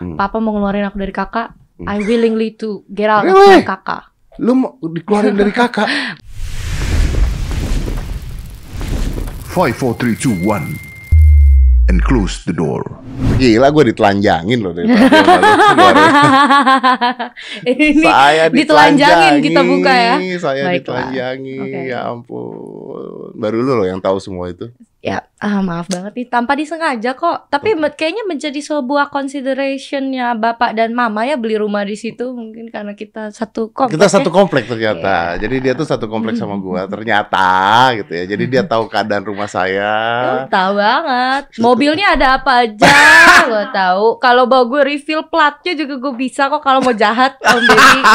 hmm. papa mau ngeluarin aku dari kakak, hmm. I willingly to get out really? of kakak. Lu mau dikeluarin dari kakak? Five, four, three, two, one, and close the door. Gila, gue ditelanjangin loh dari ya. Ini saya ditelanjangin, ditelanjangin kita buka ya. Saya Baiklah. ditelanjangin, okay. ya ampun. Baru lu loh yang tahu semua itu. Ya, ah maaf banget nih tanpa disengaja kok tapi kayaknya menjadi sebuah considerationnya bapak dan mama ya beli rumah di situ mungkin karena kita satu komplek kita satu ya. komplek ternyata yeah. jadi dia tuh satu komplek sama gua ternyata gitu ya jadi dia tahu keadaan rumah saya oh, tahu banget mobilnya ada apa aja gua tahu kalau bawa gue refill platnya juga gue bisa kok kalau mau jahat om Deddy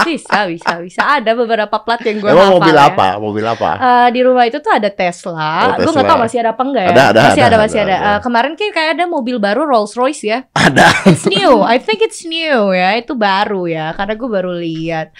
bisa bisa bisa ada beberapa plat yang gue Emang mobil ya. apa mobil apa uh, di rumah itu tuh ada Tesla, oh, Tesla. gue nggak tahu masih ada apa enggak ya? Ada, ada, masih ada, ada masih ada. ada. ada. Uh, kemarin kayak kayak ada mobil baru Rolls Royce ya. Ada. It's new. I think it's new ya. Itu baru ya karena gue baru lihat.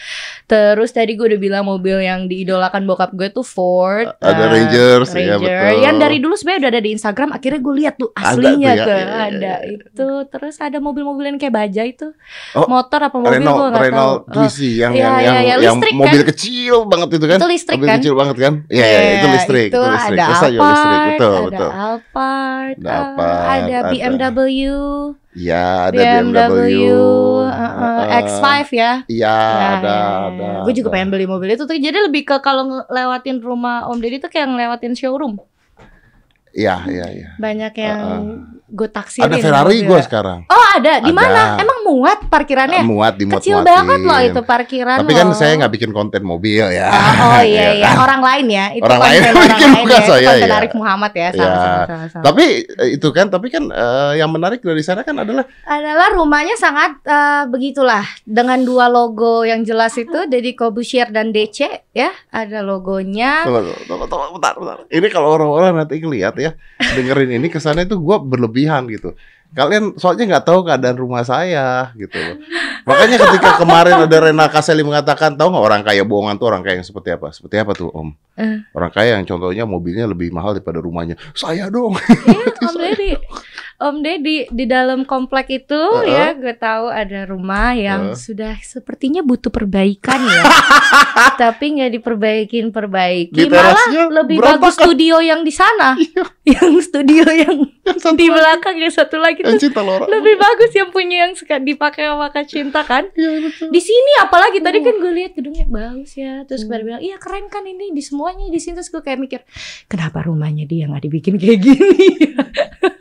Terus tadi gue udah bilang mobil yang diidolakan bokap gue tuh Ford. Uh, ada uh, eh, Ranger. ya betul. Yang dari dulu sebenarnya udah ada di Instagram, akhirnya gue lihat tuh aslinya ada, tuh, ya, ya, ya, ada ya, ya, ya. itu. Terus ada mobil-mobil yang kayak baja itu. Oh, Motor apa mobil Renault, gue gak Renault tahu. Twizy oh. yang, ya, yang, ya, ya, yang, listrik, yang mobil kan? kecil banget itu kan. Itu listrik mobil kan? kecil banget kan? Iya, ya, ya, itu iya, listrik. Itu, itu listrik. ada Terus ya apa? Listrik betul, ada betul. Alphard, ada, ah, Alphard, ada BMW. ya ada BMW, BMW uh, uh, X5 ya. Iya, nah, ada, ya. ada. Iya, iya. Gue juga ada. pengen beli mobil itu. Jadi lebih ke kalau lewatin rumah Om Deddy tuh kayak ngelewatin showroom. Iya, iya, iya. Banyak yang uh, uh gue taksirin. Ada Ferrari gue sekarang. Oh ada, di mana? Emang muat parkirannya? Ah, muat di mobil Kecil banget loh itu parkiran. Tapi kan loh. saya nggak bikin konten mobil ya. Ah, oh, oh iya iya, iya. Kan? orang lain ya. Itu orang lain orang bikin lain ya. saya. Konten iya. Arif Muhammad ya. Sama, ya. Sama, sama, sama. Tapi eh, itu kan, tapi kan uh, yang menarik dari sana kan adalah adalah rumahnya sangat uh, begitulah dengan dua logo yang jelas itu, ah. Deddy Kobusier dan DC ya, ada logonya. Tunggu, tunggu, tunggu, bentar, bentar. Ini kalau orang-orang nanti ngeliat ya, dengerin ini kesannya itu gue berlebih berlebihan gitu hmm. kalian soalnya nggak tahu keadaan rumah saya gitu Makanya ketika kemarin ada Rena Kaseli mengatakan, tahu nggak orang kaya bohongan tuh orang kaya yang seperti apa? Seperti apa tuh Om? Uh. Orang kaya yang contohnya mobilnya lebih mahal daripada rumahnya. Saya dong. Iya, Om Om Deddy di dalam komplek itu uh -uh. ya gue tahu ada rumah yang uh sudah sepertinya butuh perbaikan ya tapi nggak diperbaikin perbaiki di malah lebih bagus kan? studio yang di sana iya. yang studio yang, yang di belakang lagi. yang satu lagi yang cinta, lorak. lebih bagus yang punya yang suka dipakai sama Kak Cinta kan ya, di sini apalagi tadi kan gue lihat gedungnya bagus ya terus gue hmm. bilang iya keren kan ini di semuanya di sini terus gue kayak mikir kenapa rumahnya dia nggak dibikin kayak gini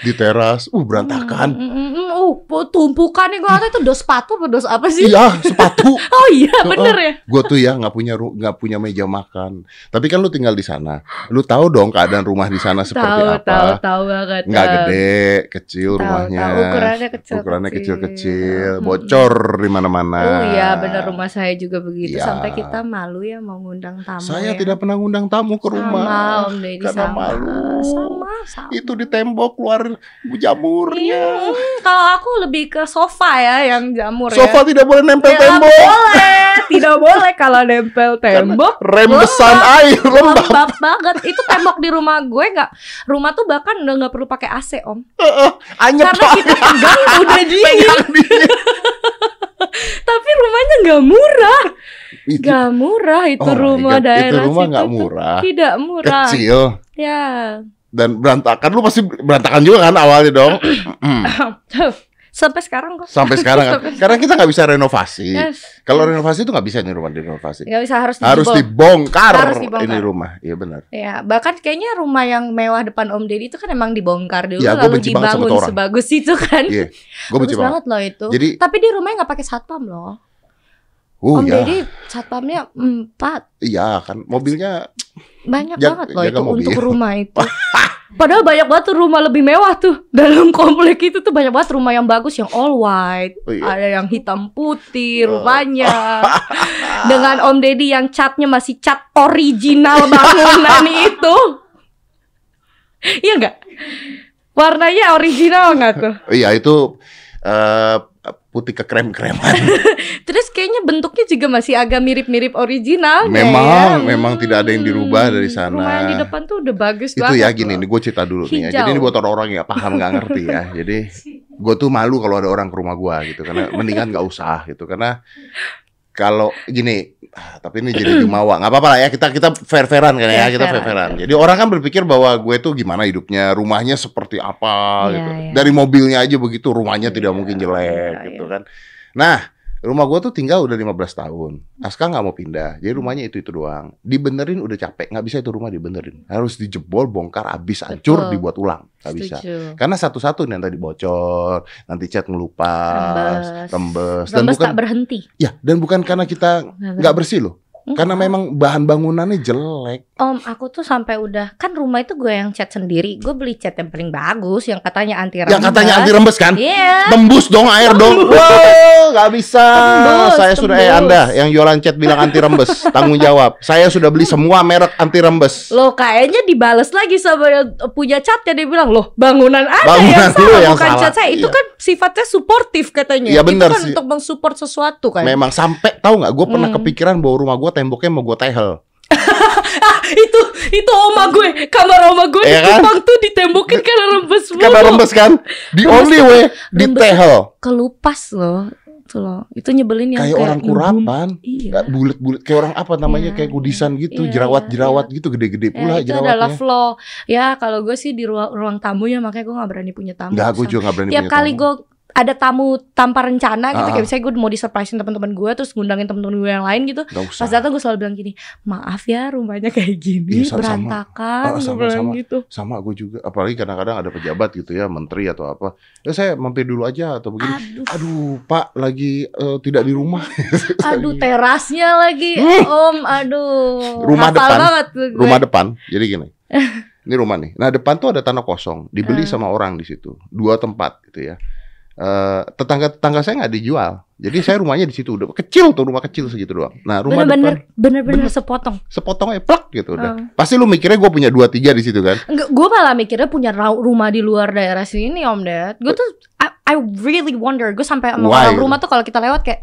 di teras, uh berantakan. Mm, mm, mm, mm. uh tumpukan gua gue itu dos sepatu atau dos apa sih? Iya sepatu. oh iya bener ya. gue tuh ya nggak punya nggak punya meja makan. Tapi kan lu tinggal di sana, lu tahu dong keadaan rumah di sana seperti tau, apa. Tahu tahu banget. Nggak gede, kecil tau, rumahnya. Tahu, ukurannya kecil. kecil kecil, bocor di mana-mana. Oh iya bener rumah saya juga begitu. Ya. Sampai kita malu ya mau ngundang tamu. Saya ya. tidak pernah ngundang tamu ke rumah. Sama, Om Deddy, karena sama. malu. Sama, sama. Itu di tembok lu tawar jamurnya. Iya, hmm, kalau aku lebih ke sofa ya yang jamur sofa ya. tidak boleh nempel ya, tembok. Boleh, tidak boleh kalau nempel tembok. rembesan air lembab. lembab banget. Itu tembok di rumah gue nggak rumah tuh bahkan udah nggak perlu pakai AC, Om. Uh, uh, Karena kita pegang udah dingin. tapi rumahnya nggak murah nggak murah itu oh rumah God, daerah itu rumah nggak murah tidak murah kecil ya dan berantakan lu pasti berantakan juga kan awalnya dong Sampai sekarang kok. Sampai sekarang. Kan. Sampai Karena kita nggak bisa renovasi. Yes. Kalau renovasi itu nggak bisa ini rumah direnovasi. Nggak bisa harus harus dibongkar. Harus dibongkar. Ini rumah, iya benar. Ya bahkan kayaknya rumah yang mewah depan Om Deddy itu kan emang dibongkar dulu ya, lalu dibangun sebagus itu kan. Iya, gue benci banget. loh itu. Jadi, tapi di rumahnya nggak pakai satpam loh. Uh, Om ya. Deddy satpamnya empat. Iya kan, mobilnya banyak banget loh itu mobil. untuk rumah itu. Padahal banyak banget tuh rumah lebih mewah tuh dalam komplek itu tuh banyak banget rumah yang bagus yang all white, oh, iya. ada yang hitam putih oh. rupanya. Oh. Dengan Om Deddy yang catnya masih cat original bangunan itu. Iya enggak? Warnanya original enggak tuh? Iya itu uh, putih ke krem-kreman. Terus kayaknya bentuknya juga masih agak mirip-mirip original. Memang, ya. memang hmm, tidak ada yang dirubah dari sana. Rumah di depan tuh udah bagus Itu banget. Itu ya gini, ini gue cerita dulu Hijau. nih ya. Jadi ini buat orang-orang yang paham nggak ngerti ya. Jadi gue tuh malu kalau ada orang ke rumah gue gitu karena mendingan nggak usah gitu karena kalau gini ah, tapi ini jadi jumawa nggak apa-apa lah ya kita kita fair fairan kan ya, ya kita fair fairan jadi orang kan berpikir bahwa gue tuh gimana hidupnya rumahnya seperti apa ya, gitu ya. dari mobilnya aja begitu rumahnya ya, tidak mungkin jelek ya, gitu ya. kan nah Rumah gua tuh tinggal udah 15 tahun. Aska nggak mau pindah. Jadi rumahnya itu itu doang. Dibenerin udah capek, nggak bisa itu rumah dibenerin. Harus dijebol, bongkar, habis, hancur, dibuat ulang. Nggak bisa. Karena satu-satu nih tadi bocor, nanti cat ngelupas, rembes, rembes, dan bukan tak berhenti. Ya, dan bukan karena kita nggak bersih loh. Karena memang bahan bangunannya jelek. Om, aku tuh sampai udah kan rumah itu gue yang cat sendiri. Gue beli cat yang paling bagus, yang katanya anti rembes. Yang katanya anti rembes kan? Iya. Yeah. Tembus dong air tembus. dong. Wow, nggak bisa. Tembus, Saya tembus. sudah eh Anda yang jualan cat bilang anti rembes, tanggung jawab. Saya sudah beli semua merek anti rembes. Loh, kayaknya dibales lagi sama yang punya cat ya dia bilang, "Loh, bangunan apa? bangunan yang salah yang bukan salah. cat saya." Itu iya. kan sifatnya suportif katanya. Iya benar kan sih. untuk mensupport sesuatu kan. Memang sampai tahu nggak gue pernah hmm. kepikiran bahwa rumah gue gue temboknya mau gue tehel itu itu oma gue kamar oma gue ya di kan? tuh ditembokin karena rembes karena rembes kan the rembes only way di tehel kelupas loh itu loh itu nyebelin yang kayak, kayak orang kurapan iya. bulat-bulat kayak orang apa namanya yeah. kayak kudisan iya. gitu iya, jerawat-jerawat yeah. gitu gede-gede ya, pula itu jerawatnya adalah flow ya kalau gue sih di ruang, ruang tamunya makanya gue nggak berani punya tamu nggak gue juga nggak berani tiap punya kali gue ada tamu tanpa rencana gitu uh -huh. kayak ah. misalnya gue mau di surprisein teman-teman gue terus ngundangin teman-teman gue yang lain gitu pas datang gue selalu bilang gini maaf ya rumahnya kayak gini ya, sama, berantakan sama, ah, sama, sama, gitu sama gue juga apalagi kadang-kadang ada pejabat gitu ya menteri atau apa ya saya mampir dulu aja atau begini aduh, aduh pak lagi uh, tidak di rumah aduh iya. terasnya lagi uh. om aduh rumah depan banget rumah depan jadi gini ini rumah nih nah depan tuh ada tanah kosong dibeli uh. sama orang di situ dua tempat gitu ya tetangga-tetangga eh, saya nggak dijual. Jadi saya rumahnya di situ udah kecil tuh rumah kecil segitu doang. Nah rumah bener-bener bener sepotong. Sepotong aja plak gitu udah. Uh. Pasti lu mikirnya gue punya dua tiga di situ kan? Enggak, gue malah mikirnya punya rumah di luar daerah sini om Ded. Gue tuh I, I really wonder. Gue sampai mau gitu? rumah tuh kalau kita lewat kayak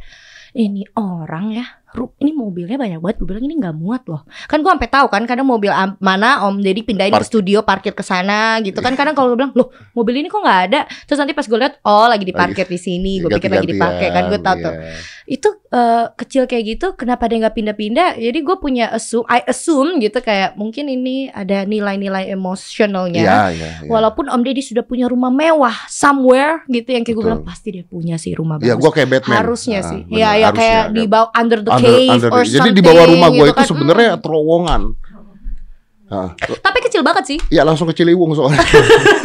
ini orang ya ini mobilnya banyak banget gue bilang ini nggak muat loh kan gue sampai tahu kan kadang mobil mana om jadi pindahin Park. ke studio parkir ke sana gitu kan iya. kadang kalau gue bilang loh mobil ini kok nggak ada terus nanti pas gue lihat oh lagi diparkir di sini gue pikir lagi dipakai kan gue tahu yeah. tuh iya. itu Uh, kecil kayak gitu kenapa dia nggak pindah-pindah jadi gue punya assume I assume gitu kayak mungkin ini ada nilai-nilai emosionalnya yeah, yeah, yeah. walaupun Om Deddy sudah punya rumah mewah somewhere gitu yang kayak gue bilang pasti dia punya sih rumah iya, bagus ya gue kayak Batman harusnya nah, sih bener, ya ya kayak di bawah under the under, cave under the, or jadi di bawah rumah gue gitu itu kan. sebenarnya mm. terowongan Ha. Tapi kecil banget sih. Iya langsung kecil uang soalnya.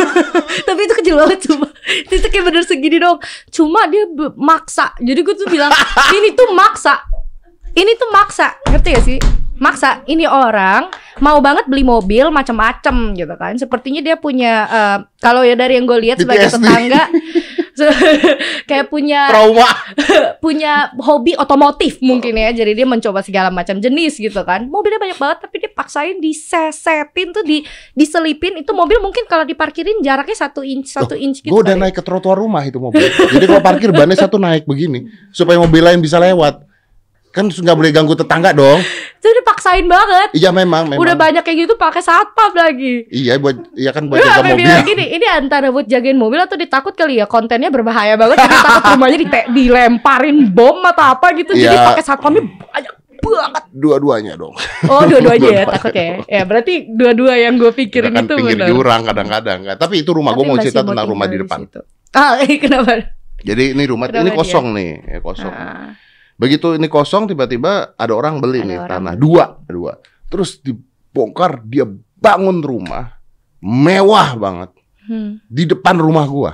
Tapi itu kecil banget cuma. Itu kayak bener segini dong. Cuma dia maksa. Jadi gue tuh bilang, ini tuh maksa. Ini tuh maksa. Ngerti gak sih? Maksa. Ini orang mau banget beli mobil macam-macam gitu kan. Sepertinya dia punya uh, kalau ya dari yang gue lihat sebagai tetangga kayak punya trauma punya hobi otomotif mungkin ya jadi dia mencoba segala macam jenis gitu kan mobilnya banyak banget tapi dia paksain disesetin tuh di diselipin itu mobil mungkin kalau diparkirin jaraknya satu inch satu inch gitu gue udah ya. naik ke trotoar rumah itu mobil jadi kalau parkir bannya satu naik begini supaya mobil lain bisa lewat kan nggak boleh ganggu tetangga dong. Jadi maksain banget. Iya memang, memang. Udah banyak kayak gitu pakai satpam lagi. Iya buat iya kan buat jaga mobil. Bilang gini, ini antara buat jagain mobil atau ditakut kali ya kontennya berbahaya banget jadi takut rumahnya di dilemparin bom atau apa gitu. Iya. Jadi pakai satpamnya banyak banget. Dua-duanya dong. Oh, dua-duanya dua ya takut ya. Ya berarti dua-dua yang gue pikirin kan itu pinggir benar. jurang kadang-kadang. Tapi itu rumah gue mau cerita tentang rumah di depan. Ah, kenapa? Jadi ini rumah kenapa ini kosong dia? nih, ya, kosong. Ah. Begitu ini kosong tiba-tiba ada orang beli ada nih orang. tanah dua, dua. Terus dibongkar dia bangun rumah mewah banget hmm. di depan rumah gua.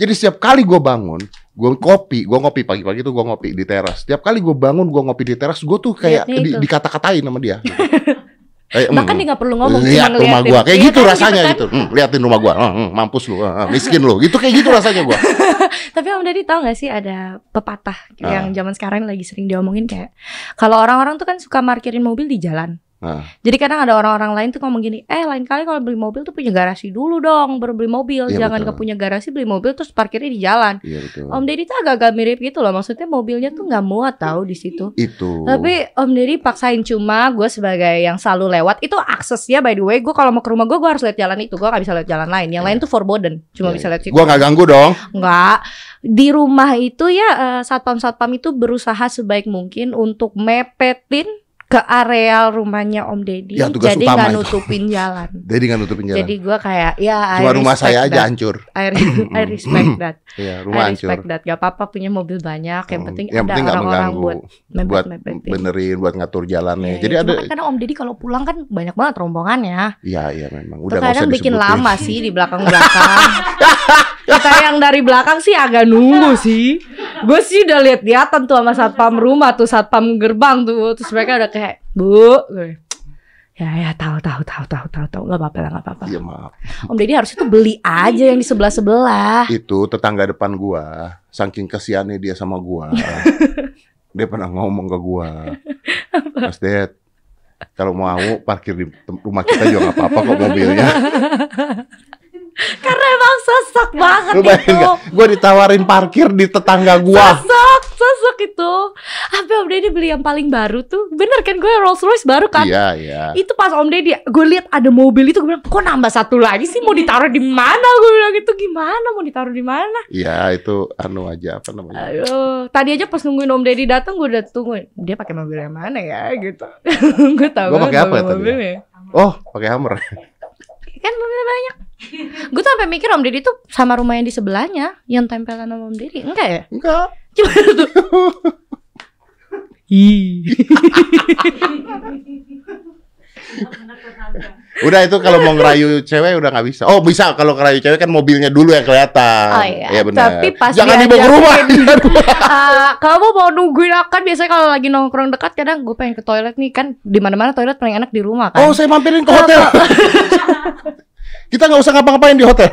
Jadi setiap kali gua bangun, gua kopi, gua ngopi pagi-pagi tuh gua ngopi di teras. Setiap kali gua bangun, gua ngopi di teras, gua tuh kayak di, dikata-katain sama dia. Eh, mm. Bahkan mm, dia nggak perlu ngomong. Lihat cuma rumah gua, kayak gitu kan, rasanya gitu. Kan? gitu. Hmm, liatin rumah gua, hmm, mampus lu, hmm, miskin lu. Gitu kayak gitu rasanya gua. Tapi Om Deddy tahu gak sih ada pepatah ah. yang zaman sekarang lagi sering diomongin kayak kalau orang-orang tuh kan suka markirin mobil di jalan. Nah. Jadi kadang ada orang-orang lain tuh ngomong gini, eh lain kali kalau beli mobil tuh punya garasi dulu dong, baru beli mobil. Ya, Jangan ke punya garasi beli mobil terus parkirnya di jalan. Ya, betul. Om Deddy tuh agak-agak mirip gitu loh, maksudnya mobilnya tuh nggak muat tahu di situ. Itu. Tapi Om Deddy paksain cuma gue sebagai yang selalu lewat itu aksesnya by the way gue kalau mau ke rumah gue gue harus lihat jalan itu, gue nggak bisa lihat jalan lain. Yang ya. lain iya. tuh forbidden, cuma ya, bisa iya. lihat situ. Gue nggak ganggu dong. Nggak. Di rumah itu ya eh, satpam-satpam itu berusaha sebaik mungkin untuk mepetin ke areal rumahnya Om Deddy. Ya, jadi nggak nutupin jalan. Jadi nggak nutupin jalan. Jadi gue kayak ya. Cuma rumah saya that. aja hancur. I, I respect that. Iya rumah I respect hancur. that. Gak apa-apa punya mobil banyak. Yang hmm, penting yang ada orang-orang buat mebet, buat mebet, benerin, buat ngatur jalannya. Ya, jadi ya. ada. Kan karena Om Deddy kalau pulang kan banyak banget rombongannya. Iya iya memang. Udah Tuh, kadang bikin lama sih di belakang-belakang. kita yang dari belakang sih agak nunggu sih gue sih udah lihat liatan tuh sama satpam rumah tuh satpam gerbang tuh terus mereka udah kayak bu ya ya tahu tahu tahu tahu tahu tahu nggak apa-apa nggak apa-apa ya maaf om deddy harusnya tuh beli aja yang di sebelah sebelah itu tetangga depan gua saking kesiannya dia sama gua dia pernah ngomong ke gua mas ded kalau mau parkir di rumah kita juga gak apa-apa kok mobilnya Karena emang sesak banget Lu itu. Gue ditawarin parkir di tetangga gua. Sesak, sesak itu. Sampai Om Deddy beli yang paling baru tuh. Bener kan gue Rolls Royce baru kan? Iya, iya. Itu pas Om Deddy, gue lihat ada mobil itu gue bilang, kok nambah satu lagi sih mau ditaruh di mana? Gue bilang gitu, gimana mau ditaruh di mana? Iya, itu anu aja apa namanya? Ayo. tadi aja pas nungguin Om Deddy datang gue udah tungguin dia pakai mobil yang mana ya gitu. gue tahu. Gue pakai apa ya tadi? Ya? Oh, pakai Hammer. kan mobilnya banyak gue tuh sampai mikir om deddy tuh sama rumah yang di sebelahnya yang tempelan sama om deddy enggak ya enggak cuma tuh Ih. udah itu kalau mau ngerayu cewek udah nggak bisa. Oh bisa kalau ngerayu cewek kan mobilnya dulu yang kelihatan. Oh iya. Ya, benar. Tapi pas jangan dibawa ke rumah. uh, kamu mau nungguin akan biasanya kalau lagi nongkrong dekat kadang gue pengen ke toilet nih kan di mana mana toilet paling enak di rumah kan. Oh saya mampirin ke hotel. Kita nggak usah ngapa-ngapain di hotel.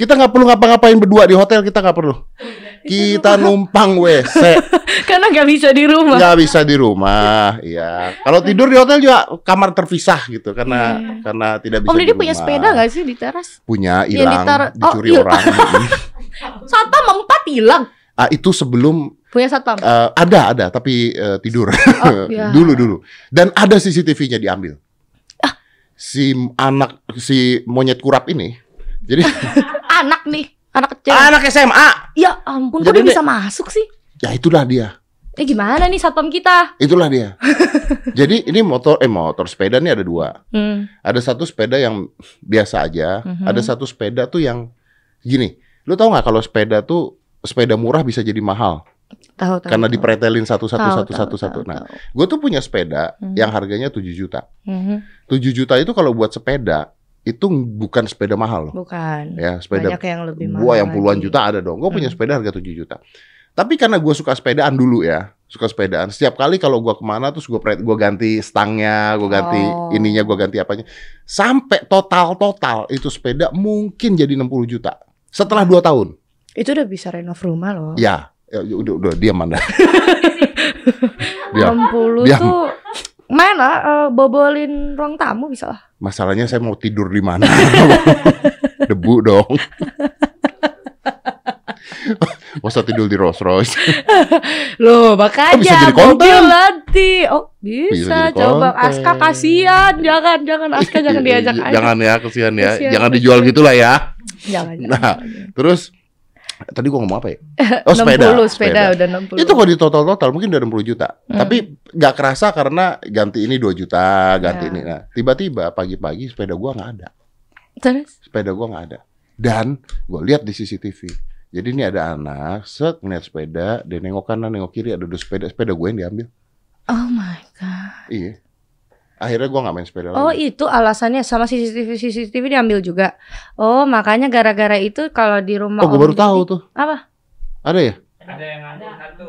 Kita nggak perlu ngapa-ngapain berdua di hotel, kita nggak perlu. Kita numpang WC. Karena nggak bisa di rumah. Nggak bisa di rumah, iya. Kalau tidur di hotel juga kamar terpisah gitu, karena yeah. karena tidak bisa. Om Didi punya sepeda nggak sih di teras? Punya, hilang, ya, dicuri oh, orang. satu empat hilang. Ah, itu sebelum punya satpam? Uh, eh, ada ada tapi uh, tidur oh, iya. dulu dulu dan ada CCTV-nya diambil ah. si anak si monyet kurap ini jadi anak nih, anak kecil. Ah, anak SMA. Ya ampun, Jadi kok dia bisa masuk sih? Ya itulah dia. Eh gimana nih satpam kita? Itulah dia. Jadi ini motor eh motor sepeda nih ada dua. Hmm. Ada satu sepeda yang biasa aja, hmm. ada satu sepeda tuh yang gini. Lu tau nggak kalau sepeda tuh sepeda murah bisa jadi mahal? Tahu tahu. Karena tahu. dipretelin satu-satu satu-satu satu. Nah, gue tuh punya sepeda hmm. yang harganya 7 juta. Hmm. 7 juta itu kalau buat sepeda itu bukan sepeda mahal loh. Bukan. Ya, sepeda banyak yang lebih mahal. Gua yang puluhan lagi. juta ada dong. Gua punya hmm. sepeda harga 7 juta. Tapi karena gua suka sepedaan dulu ya, suka sepedaan. Setiap kali kalau gua kemana terus gua gua ganti stangnya, gua ganti oh. ininya, gua ganti apanya. Sampai total-total itu sepeda mungkin jadi 60 juta. Setelah 2 tahun. Itu udah bisa renov rumah loh. Ya, ya udah udah diam Anda. diam. 60 diam. tuh main lah eh, uh, bobolin ruang tamu bisa lah. Masalahnya saya mau tidur di mana? Debu dong. Masa tidur di Rolls Royce? Loh, makanya oh, bisa jadi nanti. Oh, bisa, bisa coba Aska kasihan, jangan jangan Aska jangan diajak Jangan ya, kasihan ya. jangan dijual gitulah ya. Jangan. Nah, jangan. terus Tadi gua ngomong apa ya? Oh, 60, sepeda. sepeda. Sepeda udah 60. Itu kalau di total-total mungkin udah 60 juta. Hmm. Tapi nggak kerasa karena ganti ini 2 juta, ganti yeah. ini. Nah, tiba-tiba pagi-pagi sepeda gua nggak ada. Terus? Sepeda gua nggak ada. Dan gua lihat di CCTV. Jadi ini ada anak, set ngeliat sepeda, dia nengok kanan, nengok kiri, ada dua sepeda, sepeda gue yang diambil. Oh my god. Iya akhirnya gue nggak main sepeda oh, lagi. Oh itu alasannya sama CCTV CCTV diambil juga. Oh makanya gara-gara itu kalau di rumah. Oh gue baru tahu tuh. Apa? Ada ya? Ada yang nganggur satu,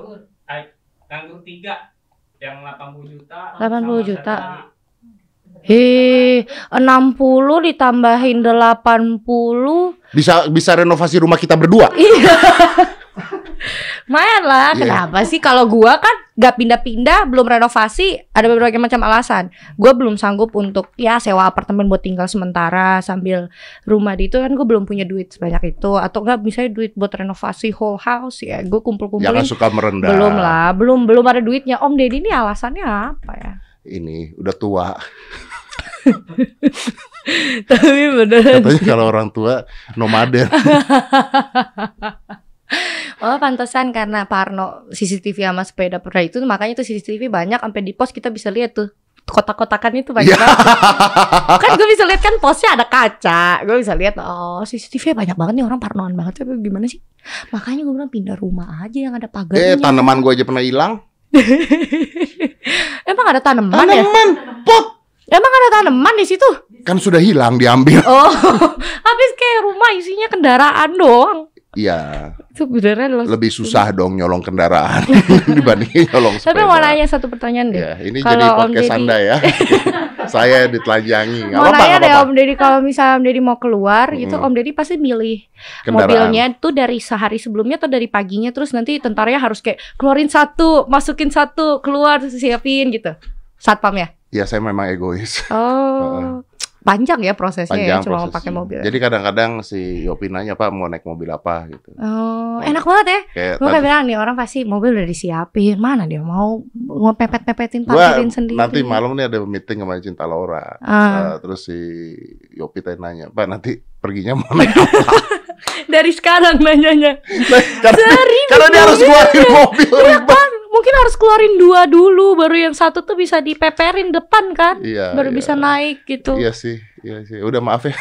nganggur tiga, yang 80 juta. 80 juta. Hei, 60 ditambahin 80 Bisa bisa renovasi rumah kita berdua Iya Main lah, iya. kenapa sih? Kalau gua kan gak pindah-pindah, belum renovasi, ada berbagai macam alasan. Gua belum sanggup untuk ya sewa apartemen buat tinggal sementara sambil rumah di itu kan gua belum punya duit sebanyak itu atau gak bisa duit buat renovasi whole house ya. Gua kumpul-kumpulin. Jangan suka merendah. Belum lah, belum belum ada duitnya. Om Deddy ini alasannya apa ya? Ini udah tua. Tapi beneran Katanya kalau orang tua nomaden Oh pantesan karena Parno CCTV sama sepeda pernah itu makanya itu CCTV banyak sampai di pos kita bisa lihat tuh kotak-kotakan itu banyak iya. banget. kan gue bisa lihat kan posnya ada kaca. Gue bisa lihat oh CCTV banyak banget nih orang parnoan banget tapi gimana sih? Makanya gue bilang pindah rumah aja yang ada pagar Eh tanaman gue aja pernah hilang. Emang ada tanaman, ya? tanaman ya? pot. Emang ada tanaman di situ? Kan sudah hilang diambil. Oh, habis kayak rumah isinya kendaraan doang. Iya. Itu beneran loh. Lebih susah dong nyolong kendaraan dibanding nyolong sepeda. Tapi mau nanya satu pertanyaan deh. Ya, ini kalau jadi podcast Om Anda ya. Saya ditelanjangi. mau apa, nanya apa, deh apa. Om Deddy kalau misalnya Om Deddy mau keluar hmm. gitu, Om Deddy pasti milih kendaraan. mobilnya itu dari sehari sebelumnya atau dari paginya terus nanti tentaranya harus kayak keluarin satu, masukin satu, keluar siapin gitu. Satpam ya? Iya, saya memang egois. Oh. panjang ya prosesnya ya, panjang ya cuma prosesnya. pakai mobil. Jadi kadang-kadang si Yopi nanya Pak mau naik mobil apa gitu. Oh, enak banget ya. Kayak kayak bilang nih orang pasti mobil udah disiapin. Mana dia mau mau pepet pepetin parkirin sendiri. Nanti malam nih ada meeting sama Cinta Laura. Ah. Uh, terus si Yopi tanya, "Pak, nanti perginya mau naik apa?" dari sekarang nanyanya nah, karena, karena dia harus keluarin mobil iya kan mungkin harus keluarin dua dulu baru yang satu tuh bisa dipeperin depan kan iya, baru iya. bisa naik gitu iya sih iya sih udah maaf ya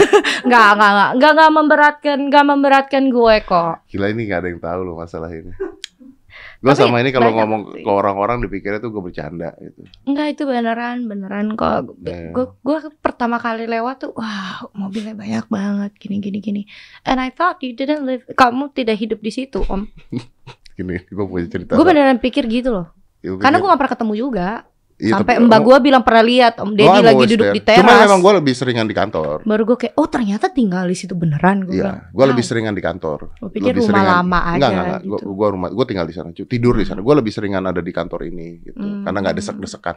nggak nggak nggak nggak memberatkan nggak memberatkan gue kok gila ini gak ada yang tahu loh masalah ini Gue sama ini kalau ngomong sih. ke orang-orang dipikirnya tuh gue bercanda gitu. Enggak itu beneran beneran kok. Gue iya. gue pertama kali lewat tuh wah mobilnya banyak banget gini gini gini. And I thought you didn't live kamu tidak hidup di situ om. gini gue punya cerita. Gue beneran pikir gitu loh. Ya, Karena gue gak pernah ketemu juga. Iya, Sampai mbak oh. gue bilang pernah lihat Om Deddy oh, lagi duduk there. di teras. Cuma memang gue lebih seringan di kantor. Baru gue kayak, oh ternyata tinggal di situ beneran gue. Iya, gue lebih seringan di kantor. Gue pikir rumah seringan. lama aja. Enggak, enggak, enggak. Gitu. Gue rumah, gue tinggal di sana, tidur di sana. Gue lebih seringan ada di kantor ini, gitu. Hmm. Karena nggak desek-desekan.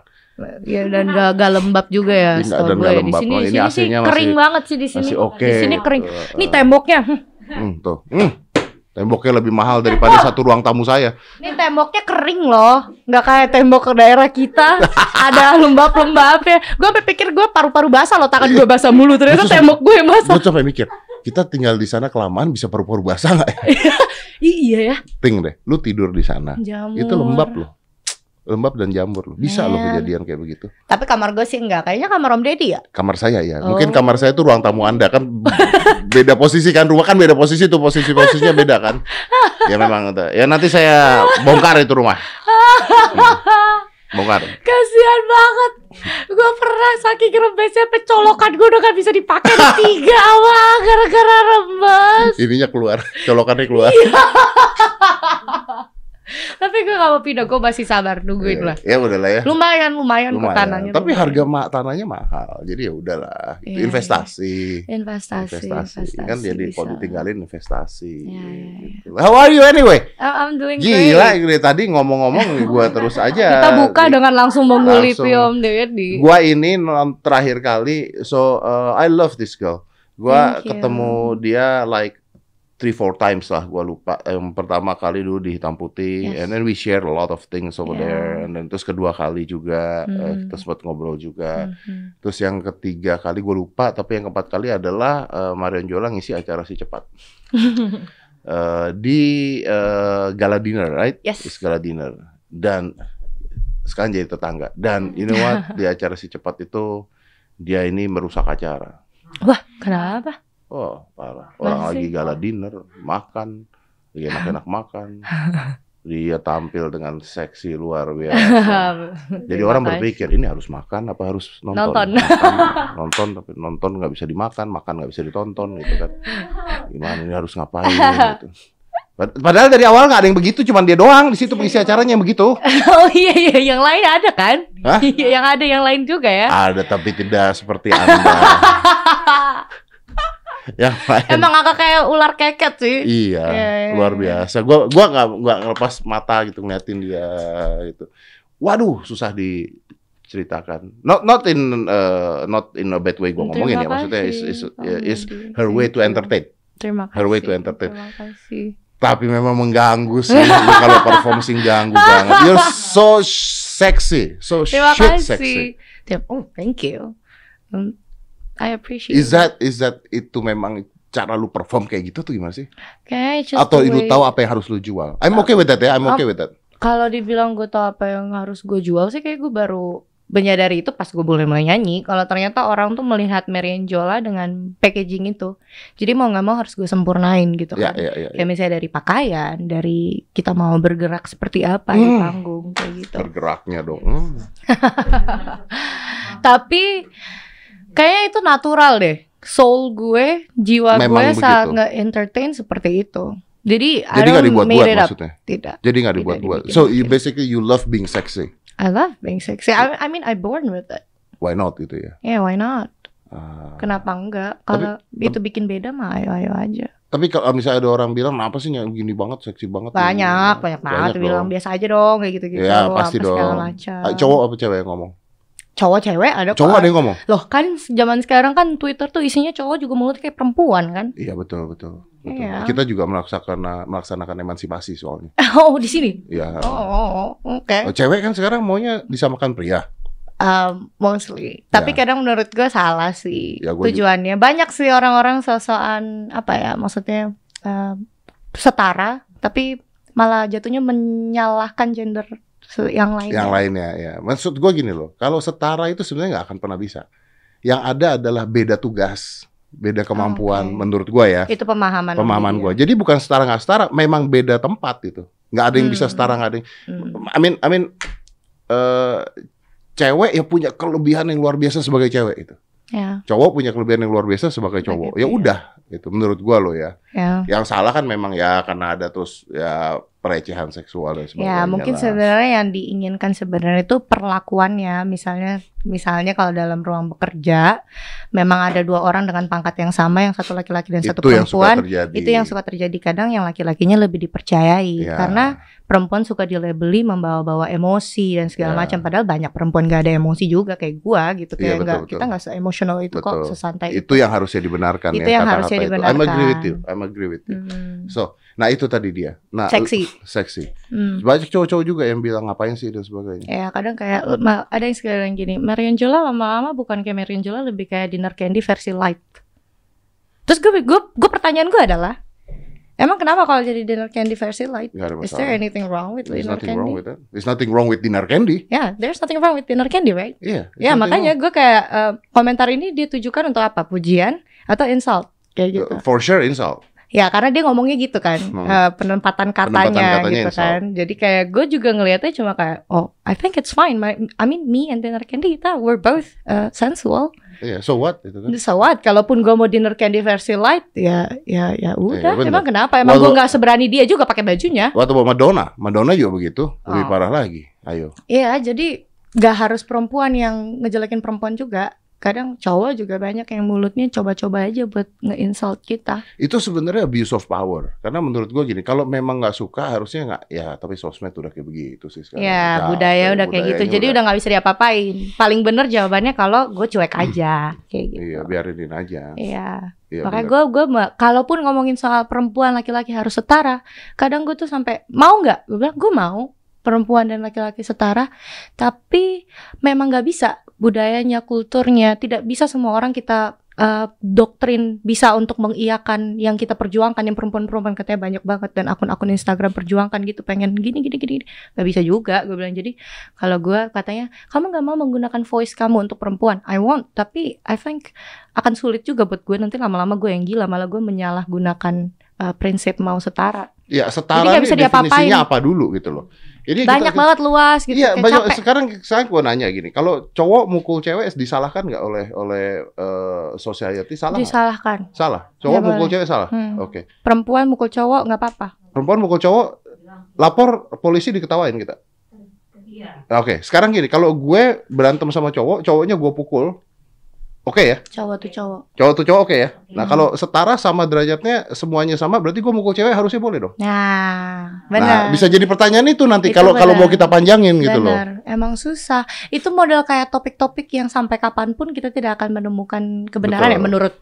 Iya dan gak, gak lembab juga ya. Iya, gak, gak ya. lembab. Di sini, oh, ini sih kering masih, banget sih di sini. oke. Okay. Di sini kering. Ini temboknya. Hmm, tuh. Hmm. Temboknya lebih mahal daripada satu ruang tamu saya. Ini temboknya kering loh, nggak kayak tembok ke daerah kita. Ada lembab-lembabnya. Gue sampai pikir gue paru-paru basah loh, tangan gue basah mulu. Ternyata tembok gue yang basah. Gue sampai mikir, kita tinggal di sana kelamaan bisa paru-paru basah nggak ya? iya ya. Ting deh, lu tidur di sana. Jamur. Itu lembab loh lembab dan jamur loh. Bisa yeah. loh iya. kejadian kayak begitu. Tapi kamar gue sih enggak. Kayaknya kamar Om Dedi ya? Kamar saya ya. Oh. Mungkin kamar saya itu ruang tamu Anda kan beda posisi kan. Rumah kan beda posisi tuh posisi-posisinya beda kan. ya memang itu. Ya nanti saya bongkar itu rumah. Bongkar. Kasihan banget. Gue pernah saking rembesnya pecolokan gue udah gak bisa dipakai tiga awal gara-gara rembes. Ininya keluar, colokannya keluar. Iya. Tapi gue gak mau pindah, gue masih sabar nungguin yeah, lah. Ya udahlah ya. Lumayan, lumayan, lumayan. tanahnya. Tapi lumayan. harga ma tanahnya mahal, jadi ya udahlah. lah. Yeah, investasi. Yeah. investasi. Investasi. Investasi. Kan jadi kalau ditinggalin investasi. Yeah, yeah, iya. gitu. How are you anyway? Oh, I'm doing Gila, great. tadi ngomong-ngomong gue terus aja. Kita buka di, dengan langsung menggulip Om di Gue ini terakhir kali, so uh, I love this girl. Gue ketemu dia like three four times lah gue lupa yang pertama kali dulu di hitam putih yes. and then we share a lot of things over yeah. there and then terus kedua kali juga eh, hmm. uh, kita sempat ngobrol juga hmm. terus yang ketiga kali gue lupa tapi yang keempat kali adalah uh, Marion Jola ngisi acara si cepat uh, di uh, gala dinner right yes It's gala dinner dan sekarang jadi tetangga dan you know what di acara si cepat itu dia ini merusak acara wah kenapa Oh parah. Orang Masih. lagi gala dinner, makan, lagi enak-enak makan. Dia tampil dengan seksi luar biasa. Jadi orang berpikir ini harus makan apa harus nonton? Nonton, nonton tapi nonton nggak bisa dimakan, makan nggak bisa ditonton gitu kan. Gimana ini harus ngapain gitu. Padahal dari awal nggak ada yang begitu, cuman dia doang di situ pengisi acaranya yang begitu. Oh iya iya, yang lain ada kan? Hah? Iya, yang ada yang lain juga ya? Ada tapi tidak seperti anda yang lain. Emang agak kayak ular keket sih. Iya, yeah, iya, iya. luar biasa. Gua gua nggak nggak ngelepas mata gitu ngeliatin dia gitu. Waduh, susah diceritakan. Not not in uh, not in a bad way gue ngomongin ya. Maksudnya is is, oh, is iya, her way to entertain. Terima kasih. Her way to entertain. Terima kasih. Tapi memang mengganggu sih kalau perform sing ganggu banget. You're so sexy, so Terima shit kasih. sexy. Oh, thank you. Um, I appreciate. Is that is that itu memang cara lu perform kayak gitu tuh gimana sih? Okay, just atau lu tahu apa yang harus lu jual? I'm okay with that ya, I'm okay with that. Kalau dibilang gue tahu apa yang harus gue jual sih kayak gue baru menyadari itu pas gue boleh mulai nyanyi kalau ternyata orang tuh melihat Marian Jola dengan packaging itu jadi mau nggak mau harus gue sempurnain gitu ya, kan yeah, yeah, yeah, kayak ya. misalnya dari pakaian dari kita mau bergerak seperti apa hmm. di panggung kayak gitu bergeraknya dong hmm. tapi Kayaknya itu natural deh. Soul gue, jiwa Memang gue saat nge-entertain seperti itu. Jadi, jadi nggak dibuat-buat maksudnya. Tidak. Jadi nggak dibuat-buat. So you basically you love being sexy. I love being sexy. I, I mean I born with it. Why not itu ya? Yeah, why not? Ah. Kenapa enggak? Kalau itu bikin beda mah ayo ayo aja. Tapi kalau misalnya ada orang bilang, apa sih yang gini banget, seksi banget? Banyak, ya. banyak banget. Bilang biasa aja dong, kayak gitu-gitu. Ya pasti dong. Eh, cowok apa cewek yang ngomong? cowok cewek ada cowok ada yang ngomong loh kan zaman sekarang kan Twitter tuh isinya cowok juga mulut kayak perempuan kan iya betul betul, betul. Iya. kita juga melaksanakan melaksanakan emansipasi soalnya oh di sini iya oh, oh, oh, oh oke okay. cewek kan sekarang maunya disamakan pria um, mostly. Tapi ya. kadang menurut gue salah sih ya, gua tujuannya. Juga. Banyak sih orang-orang sosokan apa ya, maksudnya um, setara, tapi malah jatuhnya menyalahkan gender yang lainnya. Yang lainnya ya. Maksud gue gini loh, kalau setara itu sebenarnya nggak akan pernah bisa. Yang ada adalah beda tugas, beda kemampuan okay. menurut gue ya. Itu pemahaman. Pemahaman gitu gue. Ya. Jadi bukan setara nggak setara, memang beda tempat itu. Nggak ada yang hmm. bisa setara nggak ada. Yang... Hmm. I mean, I mean, uh, cewek ya punya kelebihan yang luar biasa sebagai cewek itu. Ya. Cowok punya kelebihan yang luar biasa sebagai cowok. Ya gitu, ya udah, itu menurut gue loh ya. ya. Yang salah kan memang ya karena ada terus ya pelecehan seksual dan ya, sebagainya. Ya, mungkin sebenarnya yang diinginkan sebenarnya itu perlakuannya. Misalnya misalnya kalau dalam ruang bekerja memang ada dua orang dengan pangkat yang sama, yang satu laki-laki dan itu satu perempuan. Yang itu yang suka terjadi. Kadang yang laki-lakinya lebih dipercayai ya. karena perempuan suka dilabeli membawa-bawa emosi dan segala ya. macam padahal banyak perempuan gak ada emosi juga kayak gua gitu iya, kayak ya, betul, gak, betul. kita nggak seemosional itu betul. kok sesantai itu. itu yang harusnya dibenarkan itu ya, yang harusnya dibenarkan. I'm agree with you. I'm agree with you. Hmm. So Nah itu tadi dia. Nah, seksi. Seksi. Hmm. Banyak cowok-cowok juga yang bilang ngapain sih dan sebagainya. Ya kadang kayak eh, ada yang sekarang gini, Marion Jola lama-lama bukan kayak Marion Jola lebih kayak dinner candy versi light. Terus gue gue, gue pertanyaan gue adalah, emang kenapa kalau jadi dinner candy versi light? Is there anything wrong with there's dinner candy? Wrong with that. There's nothing wrong with dinner candy. Yeah, there's nothing wrong with dinner candy, right? Yeah, iya, yeah makanya gue kayak uh, komentar ini ditujukan untuk apa? Pujian atau insult? Kayak gitu. For sure insult. Ya karena dia ngomongnya gitu kan hmm. uh, penempatan katanya, penempatan katanya gitu kan. Jadi kayak gue juga ngelihatnya cuma kayak oh I think it's fine. My, I mean me and dinner candy kita we're both uh, sensual. Yeah, so what? Itu kan. So what? Kalaupun gue mau dinner candy versi light ya ya ya iya, udah. Yeah, emang kenapa? Emang gue nggak seberani dia juga pakai bajunya. Waktu bawa Madonna, Madonna juga begitu. Lebih oh. parah lagi. Ayo. Iya yeah, jadi gak harus perempuan yang ngejelekin perempuan juga kadang cowok juga banyak yang mulutnya coba-coba aja buat nge-insult kita. Itu sebenarnya abuse of power. Karena menurut gue gini, kalau memang nggak suka harusnya nggak, ya tapi sosmed udah kayak begitu sih sekarang. Ya nah, budaya udah kayak gitu. Jadi udah nggak bisa diapa-apain. Paling bener jawabannya kalau gue cuek hmm. aja, kayak gitu. Iya biarinin aja. Iya. Ya, Makanya gue gue kalaupun ngomongin soal perempuan laki-laki harus setara, kadang gue tuh sampai mau nggak? Gue bilang gue mau perempuan dan laki-laki setara, tapi memang nggak bisa budayanya, kulturnya, tidak bisa semua orang kita uh, doktrin bisa untuk mengiakan yang kita perjuangkan, yang perempuan-perempuan katanya banyak banget dan akun-akun Instagram perjuangkan gitu pengen gini gini gini, nggak bisa juga gue bilang jadi kalau gue katanya kamu nggak mau menggunakan voice kamu untuk perempuan, I want tapi I think akan sulit juga buat gue nanti lama-lama gue yang gila malah gue menyalahgunakan uh, prinsip mau setara ya setara ini. bisa definisinya apa dulu gitu loh. Jadi banyak kita, banget luas gitu. Iya, banyak. Capek. Sekarang saya mau nanya gini, kalau cowok mukul cewek disalahkan nggak oleh oleh uh, society salah? Disalahkan. Gak? Salah. Cowok ya, mukul boleh. cewek salah. Hmm. Oke. Okay. Perempuan mukul cowok nggak apa-apa. Perempuan mukul cowok lapor polisi diketawain kita. Oke, okay. sekarang gini, kalau gue berantem sama cowok, cowoknya gue pukul, Oke okay ya? Cowok tuh cowok. Cowok tuh cowok oke okay ya? Nah, hmm. Nah, kalau setara sama derajatnya semuanya sama, berarti gue mukul cewek harusnya boleh dong? Nah, nah benar. Nah, bisa jadi pertanyaan itu nanti kalau kalau mau kita panjangin bener. gitu loh. Benar, emang susah. Itu model kayak topik-topik yang sampai kapanpun kita tidak akan menemukan kebenaran ya, Betul. ya menurut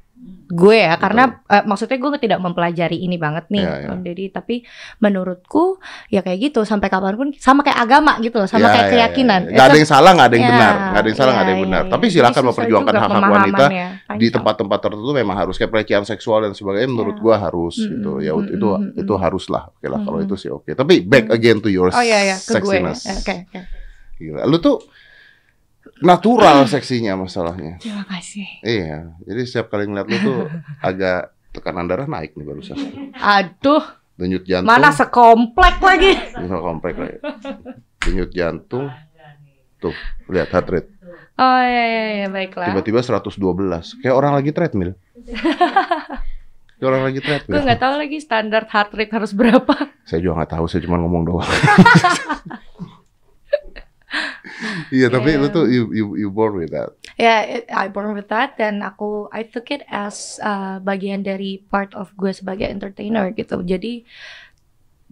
gue ya karena uh, maksudnya gue tidak mempelajari ini banget nih yeah, iya. oh, yeah. jadi tapi menurutku ya kayak gitu sampai kapanpun sama kayak agama gitu loh sama yeah, kayak yeah, iya, keyakinan yeah, Gak ada yang salah gak ada yang yeah, benar gak ada yang salah iya, gak yeah, ada yang benar tapi silakan memperjuangkan hak hak wanita ya, di tempat-tempat tertentu memang harus kayak pelecehan seksual dan sebagainya menurut yeah. gue harus mm -hmm. gitu ya itu itu, itu harus lah oke lah mm -hmm. kalau itu sih oke okay. tapi back again to your oh, ya ya Ke sexiness gue, eh, oke okay, okay. Gila. lu tuh natural seksinya masalahnya. Terima kasih. Iya, jadi setiap kali ngeliat lu tuh agak tekanan darah naik nih barusan. Aduh. Denyut jantung. Mana sekomplek lagi? Sekomplek lagi. Denyut jantung. Tuh, lihat heart rate. Oh iya iya, iya baiklah. Tiba-tiba 112. Kayak orang lagi treadmill. orang lagi treadmill. Gue nggak tahu lagi standar heart rate harus berapa. Saya juga nggak tahu, saya cuma ngomong doang. Iya, yeah, tapi lu tuh you, you you born with that. Yeah, I born with that dan aku I took it as uh, bagian dari part of gue sebagai entertainer gitu. Jadi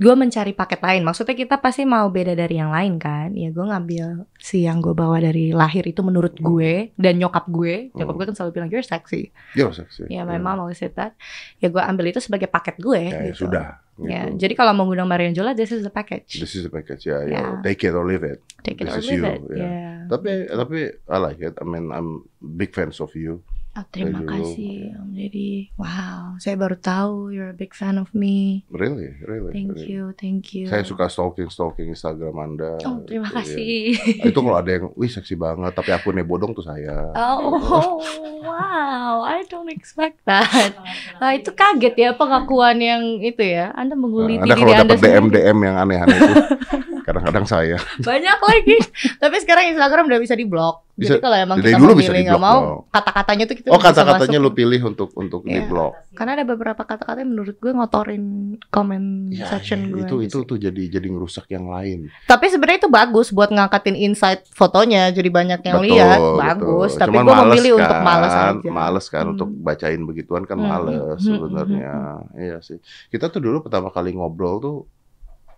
gue mencari paket lain. Maksudnya kita pasti mau beda dari yang lain kan. Ya gue ngambil si yang gue bawa dari lahir itu menurut hmm. gue dan nyokap gue. Hmm. Nyokap gue kan selalu bilang you're sexy. You're sexy. Ya yeah, my yeah. mom always said that. Ya gue ambil itu sebagai paket gue. Ya, ya gitu. ya sudah Ya, gitu. Ya, jadi kalau mau ngundang Marion Jola, this is the package. This is the package, ya, yeah, yeah. yeah. Take it or leave it. Take it this or leave you. it. Yeah. yeah. Tapi, tapi I like it. I mean, I'm big fans of you. Oh, terima Dari kasih dulu. Om Deddy. Wow, saya baru tahu you're a big fan of me. Really, really. Thank really. you, thank you. Saya suka stalking stalking Instagram Anda. Oh, terima gitu, iya. kasih. Ya. Itu kalau ada yang, wih seksi banget, tapi aku nih bodong tuh saya. Oh, gitu. wow, I don't expect that. Nah, itu kaget ya pengakuan yang itu ya. Anda mengguliti nah, anda diri Anda. Anda kalau dapat DM DM yang aneh-aneh itu. Kadang-kadang saya. Banyak lagi. Tapi sekarang Instagram udah bisa diblok. Bisa, Jadi kalau emang kita dulu bisa diblok mau, kata-katanya tuh kita Oh, kata-katanya lu pilih untuk untuk yeah. diblok. Karena ada beberapa kata-kata yang menurut gue ngotorin comment ya, section ya, gue. Itu itu tuh jadi jadi ngerusak yang lain. Tapi sebenarnya itu bagus buat ngangkatin insight fotonya. Jadi banyak yang lihat, bagus. Tapi gue memilih kan, untuk males kan, aja. Males kan hmm. untuk bacain begituan kan hmm, males hmm. hmm, hmm sebenarnya. Hmm. Iya sih. Kita tuh dulu pertama kali ngobrol tuh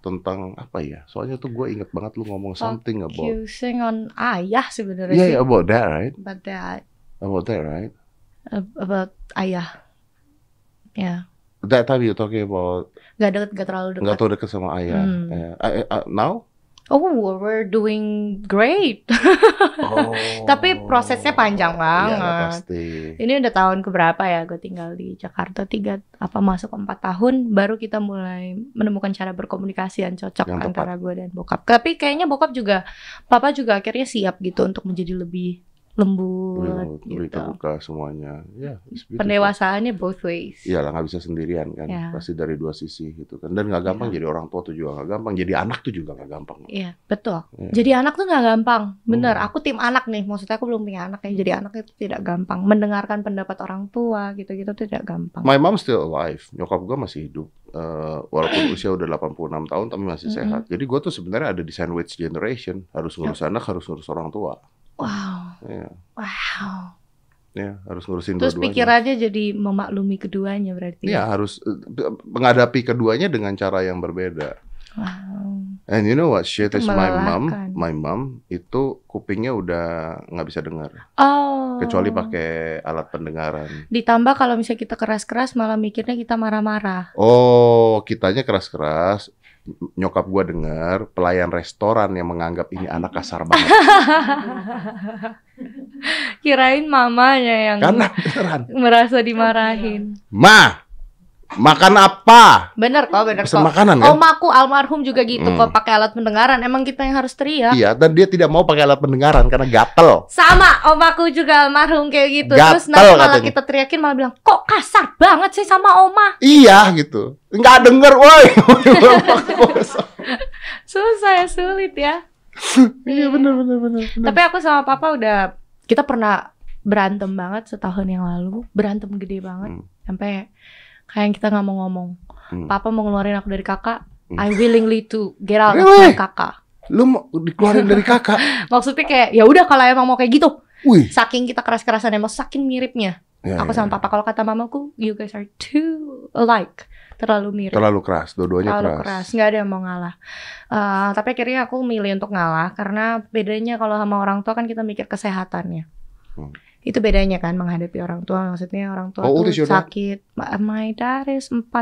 tentang apa ya? Soalnya tuh gue inget banget lu ngomong something about focusing on ayah sebenarnya. Yeah, sih. yeah, about that, right? About that. About that, right? About ayah. Yeah. That time you talking about. Gak deket, gak terlalu deket. Gak terlalu deket sama ayah. Hmm. Yeah. I, I, I, now? Oh, we're doing great. oh. Tapi prosesnya panjang iya, banget. Ya, pasti. Ini udah tahun keberapa ya? Gue tinggal di Jakarta tiga apa masuk empat tahun, baru kita mulai menemukan cara berkomunikasi yang cocok yang antara gue dan bokap. Tapi kayaknya bokap juga, papa juga akhirnya siap gitu untuk menjadi lebih lembut, lembut gitu. terbuka semuanya. Ya, yeah, pendewasaannya both ways. Iyalah nggak bisa sendirian kan, yeah. pasti dari dua sisi gitu kan. Dan nggak gampang yeah. jadi orang tua tuh juga nggak gampang, jadi anak tuh juga nggak gampang. Iya yeah, betul. Yeah. Jadi anak tuh nggak gampang, bener. Hmm. Aku tim anak nih, maksudnya aku belum punya anak ya. Jadi anak itu tidak gampang. Mendengarkan pendapat orang tua gitu-gitu tidak gampang. My mom still alive, nyokap gue masih hidup. Uh, walaupun usia udah 86 tahun tapi masih mm -hmm. sehat. Jadi gue tuh sebenarnya ada di sandwich generation, harus ngurus yeah. anak, harus ngurus orang tua. Wow. Ya. Wow. Ya, harus ngurusin Terus dua pikirannya jadi memaklumi keduanya berarti. Iya ya? harus eh, eh, menghadapi keduanya dengan cara yang berbeda. Wow. And you know what shit is my mom, my mom itu kupingnya udah nggak bisa dengar. Oh. Kecuali pakai alat pendengaran. Ditambah kalau misalnya kita keras-keras malah mikirnya kita marah-marah. Oh, kitanya keras-keras, nyokap gue dengar pelayan restoran yang menganggap ini anak kasar banget. Kirain mamanya yang Karena, merasa dimarahin. Ma, Makan apa? Bener kok, bener Pesan kok. makanan kan? Om aku almarhum juga gitu hmm. kok pakai alat pendengaran. Emang kita yang harus teriak. Iya, dan dia tidak mau pakai alat pendengaran karena gatel. Sama, om aku juga almarhum kayak gitu. Gatel, Terus nanti malah katanya. kita teriakin malah bilang, "Kok kasar banget sih sama oma?" Iya, gitu. Enggak denger, woi. Susah ya, sulit ya. iya, bener, bener, bener, Tapi aku sama papa udah kita pernah berantem banget setahun yang lalu, berantem gede banget hmm. sampai kayak kita nggak mau ngomong hmm. papa mau ngeluarin aku dari kakak hmm. I willingly to get out really? of kakak lu mau dikeluarin dari kakak maksudnya kayak ya udah kalau emang mau kayak gitu Wih. saking kita keras-kerasan emang saking miripnya ya, aku ya, sama ya. papa kalau kata mamaku you guys are too alike terlalu mirip terlalu keras dua-duanya terlalu keras nggak ada yang mau ngalah uh, tapi akhirnya aku milih untuk ngalah karena bedanya kalau sama orang tua kan kita mikir kesehatannya hmm. Itu bedanya kan menghadapi orang tua maksudnya orang tua oh, tuh sakit. My dad is 40 47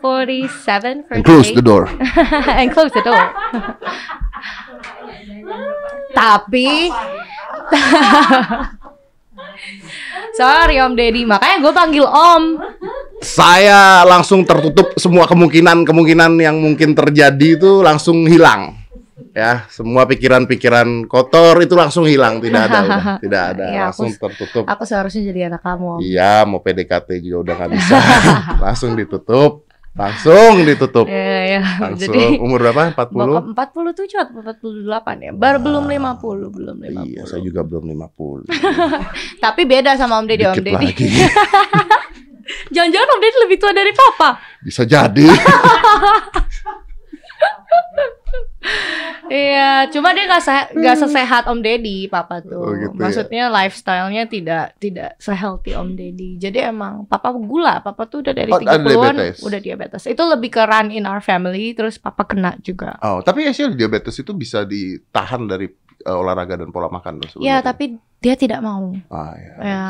for and close the door and close the door tapi sorry om deddy makanya gue panggil om saya langsung tertutup semua kemungkinan kemungkinan yang mungkin terjadi itu langsung hilang ya semua pikiran-pikiran kotor itu langsung hilang tidak ada udah tidak ada ya, langsung aku, tertutup aku seharusnya jadi anak kamu iya mau PDKT juga udah nggak bisa langsung ditutup langsung ditutup ya, ya. langsung jadi, umur berapa puluh tujuh atau empat puluh delapan ya baru nah, belum puluh, belum lima puluh. iya saya juga belum lima puluh. tapi beda sama Om Deddy Om Deddy Jangan-jangan Om Deddy lebih tua dari Papa. Bisa jadi. Iya, cuma dia nggak se gak hmm. sesehat Om Deddy, Papa tuh. Oh gitu ya. Maksudnya ya? lifestyle-nya tidak tidak sehealthy Om Deddy. Jadi emang Papa gula, Papa tuh udah dari oh, puluh an udah diabetes. Itu lebih ke run in our family, terus Papa kena juga. Oh, tapi hasil ya diabetes itu bisa ditahan dari uh, olahraga dan pola makan loh Iya, tapi dia tidak mau. Ah, ya, yeah, ya,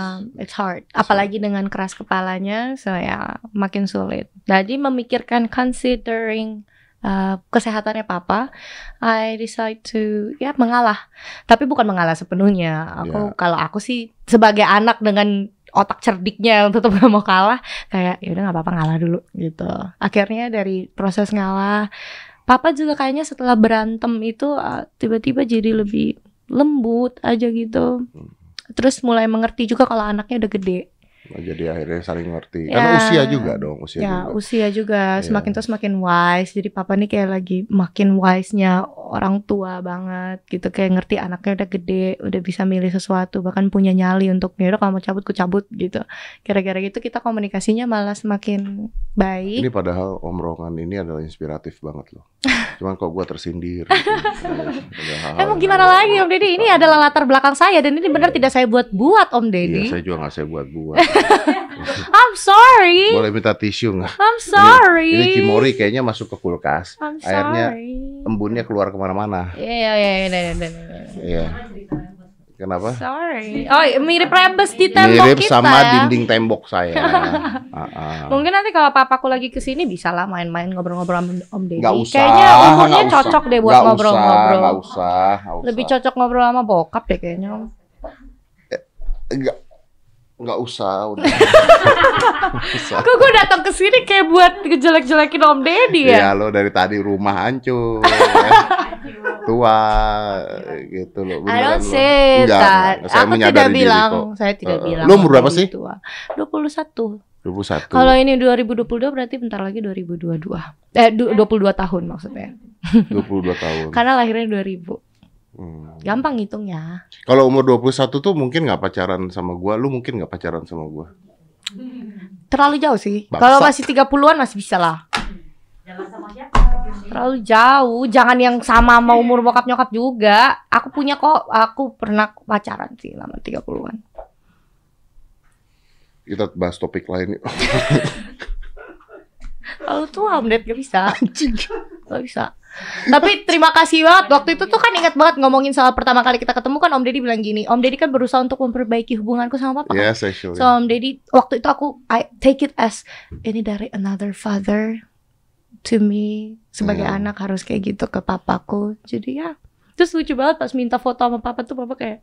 it's hard. Apalagi hard. dengan keras kepalanya, so ya makin sulit. Jadi memikirkan considering Uh, kesehatannya papa, I decide to ya mengalah. Tapi bukan mengalah sepenuhnya. Aku yeah. kalau aku sih sebagai anak dengan otak cerdiknya tetap gak mau kalah, kayak ya udah nggak apa-apa ngalah dulu gitu. Akhirnya dari proses ngalah, papa juga kayaknya setelah berantem itu tiba eh, tiba-tiba jadi lebih lembut aja gitu. Hmm. Terus mulai mengerti juga kalau anaknya udah gede Nah, jadi akhirnya saling ngerti. Ya, Karena usia juga dong, usia ya, juga. usia juga. Iya. Semakin ya. tua semakin wise. Jadi papa nih kayak lagi makin wise-nya orang tua banget gitu. Kayak ngerti anaknya udah gede, udah bisa milih sesuatu. Bahkan punya nyali untuk, ya kalau mau cabut, ku cabut gitu. Kira-kira gitu kita komunikasinya malah semakin baik. Ini padahal omrongan ini adalah inspiratif banget loh. Cuman kok gue tersindir. gitu. Emang gimana lagi Om Deddy? Ini adalah latar belakang saya dan ini benar iya. tidak saya buat-buat Om iya, Deddy. Iya, saya juga nggak saya buat-buat. I'm sorry. Boleh minta tisu nggak? I'm sorry. Ini, ini Cimori kayaknya masuk ke kulkas. I'm sorry. embunnya keluar kemana-mana. Iya, iya, iya, iya. Iya. iya Kenapa? Sorry. Oh, mirip rembes di tembok mirip kita. Mirip sama ya. dinding tembok saya. uh, uh. Mungkin nanti kalau papaku lagi ke sini bisa lah main-main ngobrol-ngobrol sama Om Deddy. Gak usah. Kayaknya umurnya gak cocok usah. deh buat ngobrol-ngobrol. Gak ngobrol. gak usah. Lebih cocok ngobrol sama bokap deh kayaknya. Enggak. Eh, Enggak usah, udah. Kok gue datang ke sini kayak buat ngejelek-jelekin Om Deddy ya? Iya, lo dari tadi rumah hancur. tua gitu loh. Beneran I don't say Enggak, that. Saya Aku tidak bilang, kok. saya tidak uh, bilang. Lu umur berapa sih? Tua. 21. 21. Kalau ini 2022 berarti bentar lagi 2022. Eh 22 tahun maksudnya. 22 tahun. Karena lahirnya 2000. Hmm. Gampang ngitungnya. Kalau umur 21 tuh mungkin nggak pacaran sama gua, lu mungkin nggak pacaran sama gua. Terlalu jauh sih. Kalau masih 30-an masih bisa lah. Jalan sama siapa? terlalu jauh jangan yang sama mau umur bokap nyokap juga aku punya kok aku pernah pacaran sih lama 30-an kita bahas topik lain Lalu tua om Ded gak bisa Gak bisa Tapi terima kasih banget Waktu itu tuh kan ingat banget ngomongin soal pertama kali kita ketemu kan Om Deddy bilang gini Om Deddy kan berusaha untuk memperbaiki hubunganku sama papa Yes actually So Om Deddy Waktu itu aku I take it as Ini dari another father to me sebagai hmm. anak harus kayak gitu ke papaku jadi ya terus lucu banget pas minta foto sama papa tuh papa kayak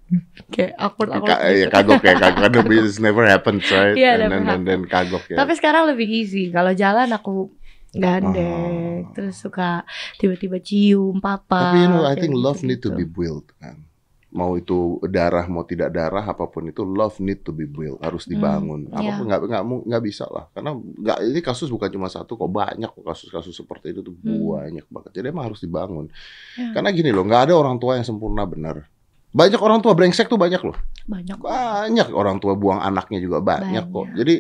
kayak aku aku Ka ya, kagok ya kagok kan it's never happens right yeah, and, then, and then kagok ya tapi sekarang lebih easy kalau jalan aku gandeng oh. Ah. terus suka tiba-tiba cium papa tapi you know I think gitu love need to gitu. be built kan mau itu darah mau tidak darah apapun itu love need to be built harus hmm. dibangun hmm, apapun nggak yeah. nggak nggak bisa lah karena nggak ini kasus bukan cuma satu kok banyak kasus-kasus seperti itu tuh hmm. banyak banget jadi emang harus dibangun yeah. karena gini loh nggak ada orang tua yang sempurna benar banyak orang tua brengsek tuh banyak loh banyak banyak orang tua buang anaknya juga banyak, banyak. kok jadi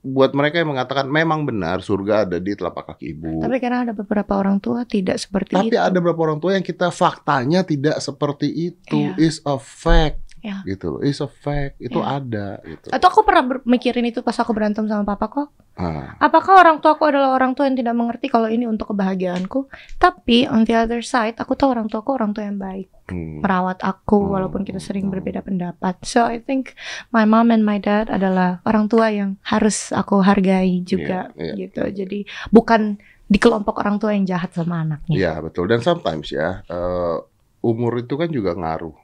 buat mereka yang mengatakan memang benar surga ada di telapak kaki ibu. Tapi karena ada beberapa orang tua tidak seperti Tapi itu. Tapi ada beberapa orang tua yang kita faktanya tidak seperti itu. Yeah. Is a fact. Yeah. Gitu loh. Is a fact. Itu yeah. ada gitu. Atau aku pernah mikirin itu pas aku berantem sama papa kok. Ah. Apakah orang tua aku adalah orang tua yang tidak mengerti kalau ini untuk kebahagiaanku? Tapi on the other side, aku tahu orang tua aku orang tua yang baik hmm. merawat aku hmm, walaupun kita hmm, sering hmm. berbeda pendapat. So I think my mom and my dad adalah orang tua yang harus aku hargai juga yeah, yeah. gitu. Jadi bukan di kelompok orang tua yang jahat sama anaknya. Iya yeah, betul. Dan sometimes ya uh, umur itu kan juga ngaruh,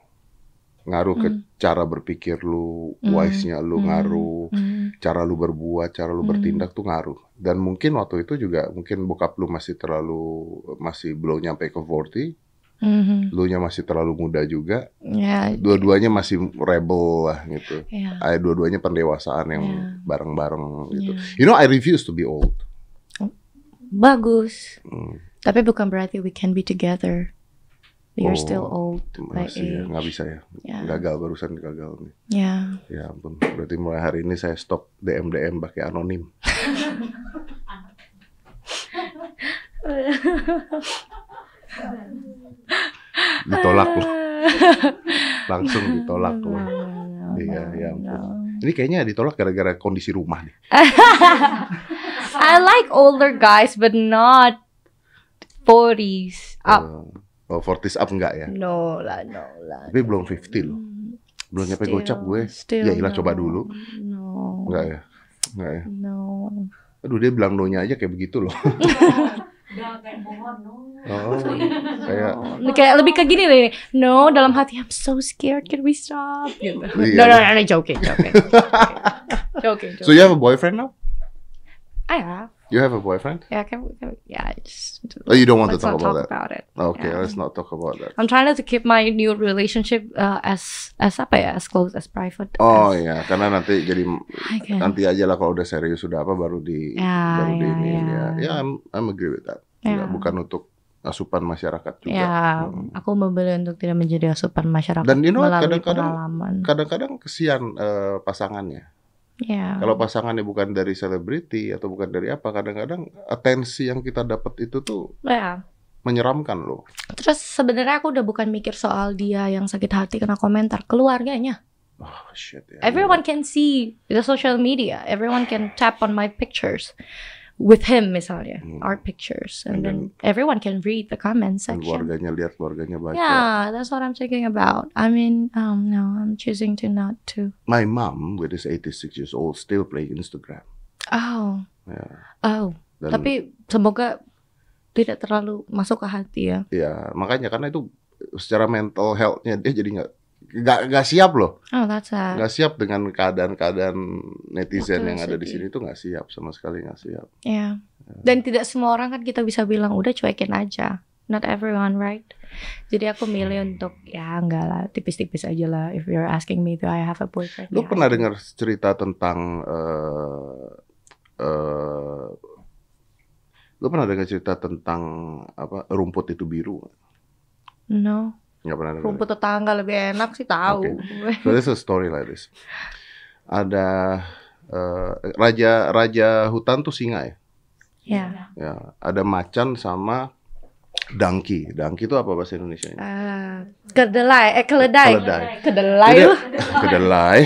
ngaruh mm. ke cara berpikir lu, mm. wise-nya lu mm. ngaruh, mm. cara lu berbuat, cara lu mm. bertindak tuh ngaruh. Dan mungkin waktu itu juga mungkin bokap lu masih terlalu masih belum nyampe ke 40 Mm-hmm. Lunya masih terlalu muda juga. Yeah. Dua-duanya masih rebel lah gitu. Yeah. Ya. Dua-duanya pendewasaan yang bareng ya. bareng-bareng gitu. Yeah. You know I refuse to be old. Bagus. Mm. Tapi bukan berarti we can be together. You're oh, still old by ya. age. bisa ya. Yeah. Gagal barusan gagal nih. Yeah. Ya ampun. Berarti mulai hari ini saya stop DM DM pakai anonim. ditolak loh. Langsung ditolak loh. Iya, ya ampun. Ini kayaknya ditolak gara-gara kondisi rumah nih. I like older guys but not forties s up. Oh, 40s up enggak ya? No lah, no lah. Tapi belum 50 loh. Belum nyampe gocap gue. Ya ilah coba dulu. No. Enggak ya? Enggak ya? No. Aduh dia bilang no aja kayak begitu loh kayak mohon no. Oh, kayak oh. kayak lebih ke gini nih. No, dalam hati I'm so scared. Can we stop? Gitu. Yeah. No, no, no, no, joking, joking. joking, joking. So you have a boyfriend now? I have. You have a boyfriend? Yeah, can we, can we yeah, I just. Oh, you don't want to talk about talk that. About it. Okay, yeah. let's not talk about that. I'm trying to keep my new relationship uh, as as apa ya, uh, as close as private. Oh as, yeah, karena nanti jadi nanti aja lah kalau udah serius sudah apa baru di yeah, baru yeah, di iya, ini yeah. ya. Yeah, I'm I'm agree with that. Yeah. Yeah, bukan untuk asupan masyarakat juga. Ya, hmm. aku membeli untuk tidak menjadi asupan masyarakat. Dan you know, kadang-kadang kadang-kadang kesian uh, pasangannya. Yeah. Kalau pasangannya bukan dari selebriti atau bukan dari apa, kadang-kadang atensi yang kita dapat itu tuh yeah. menyeramkan loh. Terus sebenarnya aku udah bukan mikir soal dia yang sakit hati kena komentar keluarganya. Oh, shit, yeah. Everyone can see the social media. Everyone can tap on my pictures with him misalnya hmm. art pictures and, and then, then everyone can read the comment section keluarganya lihat keluarganya baca yeah that's what I'm thinking about I mean um, no I'm choosing to not to my mom with his 86 years old still play Instagram oh yeah. oh Dan, tapi semoga tidak terlalu masuk ke hati ya iya yeah, makanya karena itu secara mental healthnya dia jadi nggak nggak nggak siap loh. Oh, nggak siap dengan keadaan-keadaan netizen Betul, yang sedih. ada di sini tuh nggak siap sama sekali nggak siap. Iya. Yeah. Dan tidak semua orang kan kita bisa bilang udah cuekin aja. Not everyone, right? Jadi aku milih untuk ya enggak lah, tipis-tipis aja lah. If you're asking me do I have a boyfriend. Lu ya, pernah dengar cerita tentang uh, uh, lu pernah dengar cerita tentang apa rumput itu biru? No pernah dengar. Rumput tetangga lebih enak sih tahu. Okay. So is a story like this. Ada raja eh, raja raja hutan tuh singa ya. Ya. Yeah. Ya, ada macan sama dangki. Dangki itu apa bahasa Indonesia? -nya? Uh, eh, kedelai, eh keledai. Keledai. Kedelai. Kedelai. kedelai.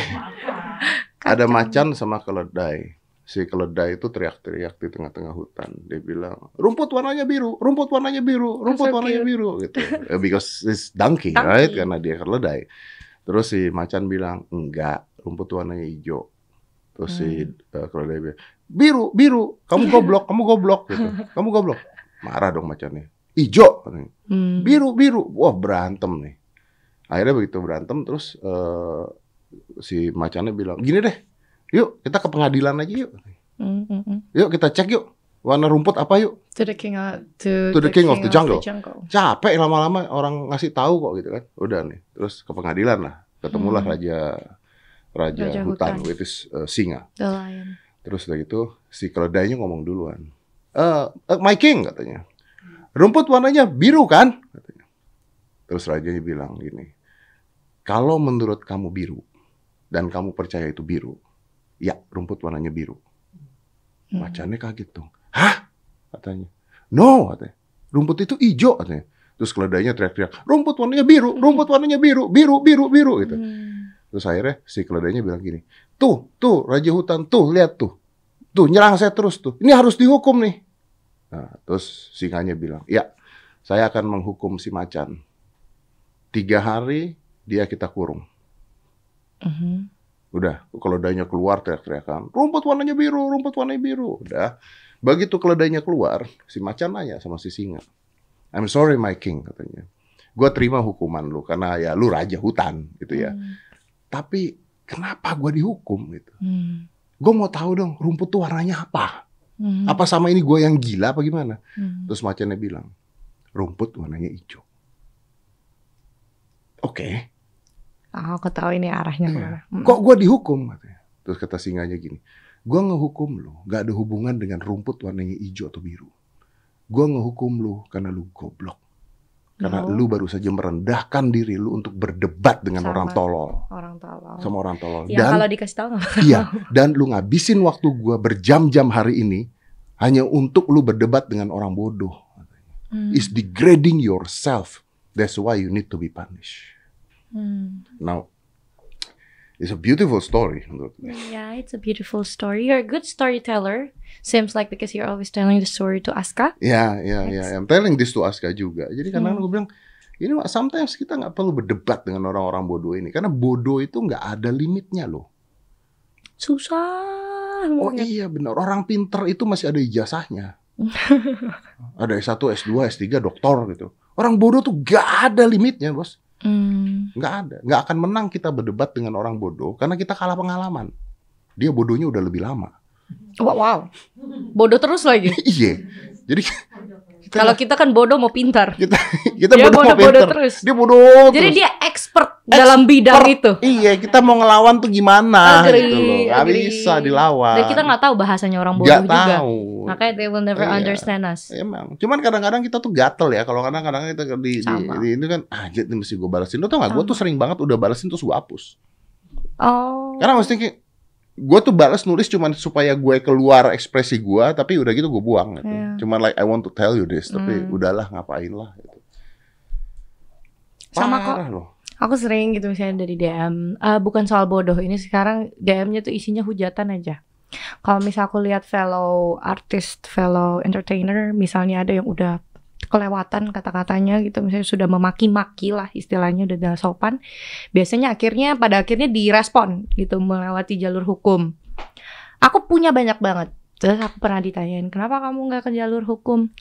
ada macan sama keledai si keledai itu teriak-teriak di tengah-tengah hutan. Dia bilang, rumput warnanya biru, rumput warnanya biru, rumput so warnanya cute. biru gitu. Eh, because it's donkey, donkey, right? Karena dia keledai. Terus si macan bilang, enggak, rumput warnanya hijau. Terus hmm. si uh, eh, keledai bilang, biru, biru, kamu goblok, kamu goblok gitu. Kamu goblok. Marah dong macannya. Ijo, hmm. biru, biru. Wah berantem nih. Akhirnya begitu berantem, terus uh, si macannya bilang, gini deh, Yuk kita ke pengadilan aja yuk. Mm-hmm. Yuk kita cek yuk. Warna rumput apa yuk? To the king of, to, to the, the king, king of, the jungle. of the jungle. Capek lama-lama orang ngasih tahu kok gitu kan. Udah nih, terus ke pengadilan lah. Ketemulah hmm. raja raja, raja hutan, itu uh, singa. The lion. Terus udah gitu si keledainya ngomong duluan. Uh, uh, my king katanya. Rumput warnanya biru kan? Katanya. Terus rajanya bilang gini. Kalau menurut kamu biru dan kamu percaya itu biru, Ya, rumput warnanya biru. Macannya hmm. kaget dong. Hah? Katanya. No, katanya. Rumput itu hijau, katanya. Terus keledainya teriak-teriak, rumput warnanya biru, rumput warnanya biru, biru, biru, biru, gitu. Hmm. Terus akhirnya si keledainya bilang gini, tuh, tuh, raja hutan, tuh, lihat tuh. Tuh, nyerang saya terus tuh. Ini harus dihukum nih. Nah, terus singanya bilang, ya, saya akan menghukum si macan. Tiga hari dia kita kurung. Uh hmm. -huh. Udah, keledainya keluar teriak-teriakan, rumput warnanya biru, rumput warnanya biru. Udah, begitu keledainya keluar, si macan nanya sama si singa. I'm sorry my king, katanya. Gua terima hukuman lu, karena ya lu raja hutan gitu ya. Hmm. Tapi kenapa gua dihukum gitu. Hmm. Gue mau tahu dong rumput tuh warnanya apa. Hmm. Apa sama ini gua yang gila apa gimana. Hmm. Terus macannya bilang, rumput warnanya hijau. Oke, okay, Oh, aku tahu ini arahnya iya. mana. Hmm. Kok gue dihukum? Terus kata singanya gini, gue ngehukum lo, gak ada hubungan dengan rumput warnanya hijau atau biru. Gue ngehukum lo karena lu goblok. Karena no. Oh. lu baru saja merendahkan diri lu untuk berdebat dengan Sama orang tolol. Orang tolol. Sama orang tolol. Ya, dan kalau dikasih tahu Iya, dan lu ngabisin waktu gua berjam-jam hari ini hanya untuk lu berdebat dengan orang bodoh. Hmm. Is degrading yourself. That's why you need to be punished. Mm. Now, it's a beautiful story. Yeah, it's a beautiful story. You're a good storyteller. Seems like because you're always telling the story to Aska. Yeah, yeah, yeah. I'm telling this to Aska juga. Jadi karena mm. aku bilang, you know, sometimes kita nggak perlu berdebat dengan orang-orang bodoh ini karena bodoh itu nggak ada limitnya loh. Susah. Oh banget. iya benar. Orang pinter itu masih ada ijazahnya. ada S1, S2, S3, doktor gitu. Orang bodoh tuh gak ada limitnya, Bos. Hmm. Nggak ada, nggak akan menang kita berdebat dengan orang bodoh karena kita kalah pengalaman. Dia bodohnya udah lebih lama. Wow, wow. bodoh terus lagi. iya. Jadi kita Kalau kita kan bodoh mau pintar. Kita kita dia bodoh, bodoh, mau pintar. bodoh terus. Dia bodoh. Jadi terus. dia expert, expert dalam bidang itu. Iya, kita mau ngelawan tuh gimana agri, gitu loh. bisa dilawan. Dan kita nggak tahu bahasanya orang bodoh gak juga. Tahu. Makanya they will never iya. understand us. Emang. Cuman kadang-kadang kita tuh gatel ya. Kalau kadang-kadang kita di, di, di ini kan ah jadi mesti gue balasin. Lo tau gak? Gue tuh sering banget udah balasin terus gue hapus. Oh. Karena mesti kayak gue tuh balas nulis cuman supaya gue keluar ekspresi gue tapi udah gitu gue buang gitu yeah. cuman like I want to tell you this tapi mm. udahlah ngapain lah gitu. sama kok loh. aku sering gitu misalnya dari DM uh, eh, bukan soal bodoh ini sekarang DM-nya tuh isinya hujatan aja kalau misal aku lihat fellow artist fellow entertainer misalnya ada yang udah kelewatan kata-katanya gitu misalnya sudah memaki-maki lah istilahnya udah tidak sopan biasanya akhirnya pada akhirnya direspon gitu melewati jalur hukum aku punya banyak banget terus aku pernah ditanyain kenapa kamu nggak ke jalur hukum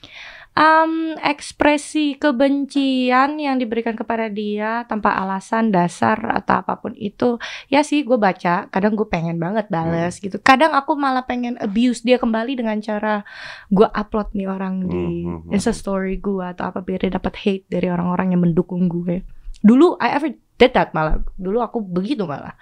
um, ekspresi kebencian yang diberikan kepada dia tanpa alasan dasar atau apapun itu ya sih gue baca kadang gue pengen banget balas hmm. gitu kadang aku malah pengen abuse dia kembali dengan cara gue upload nih orang di hmm. hmm, hmm insta hmm. story gue atau apa biar dia dapat hate dari orang-orang yang mendukung gue dulu I ever did that malah dulu aku begitu malah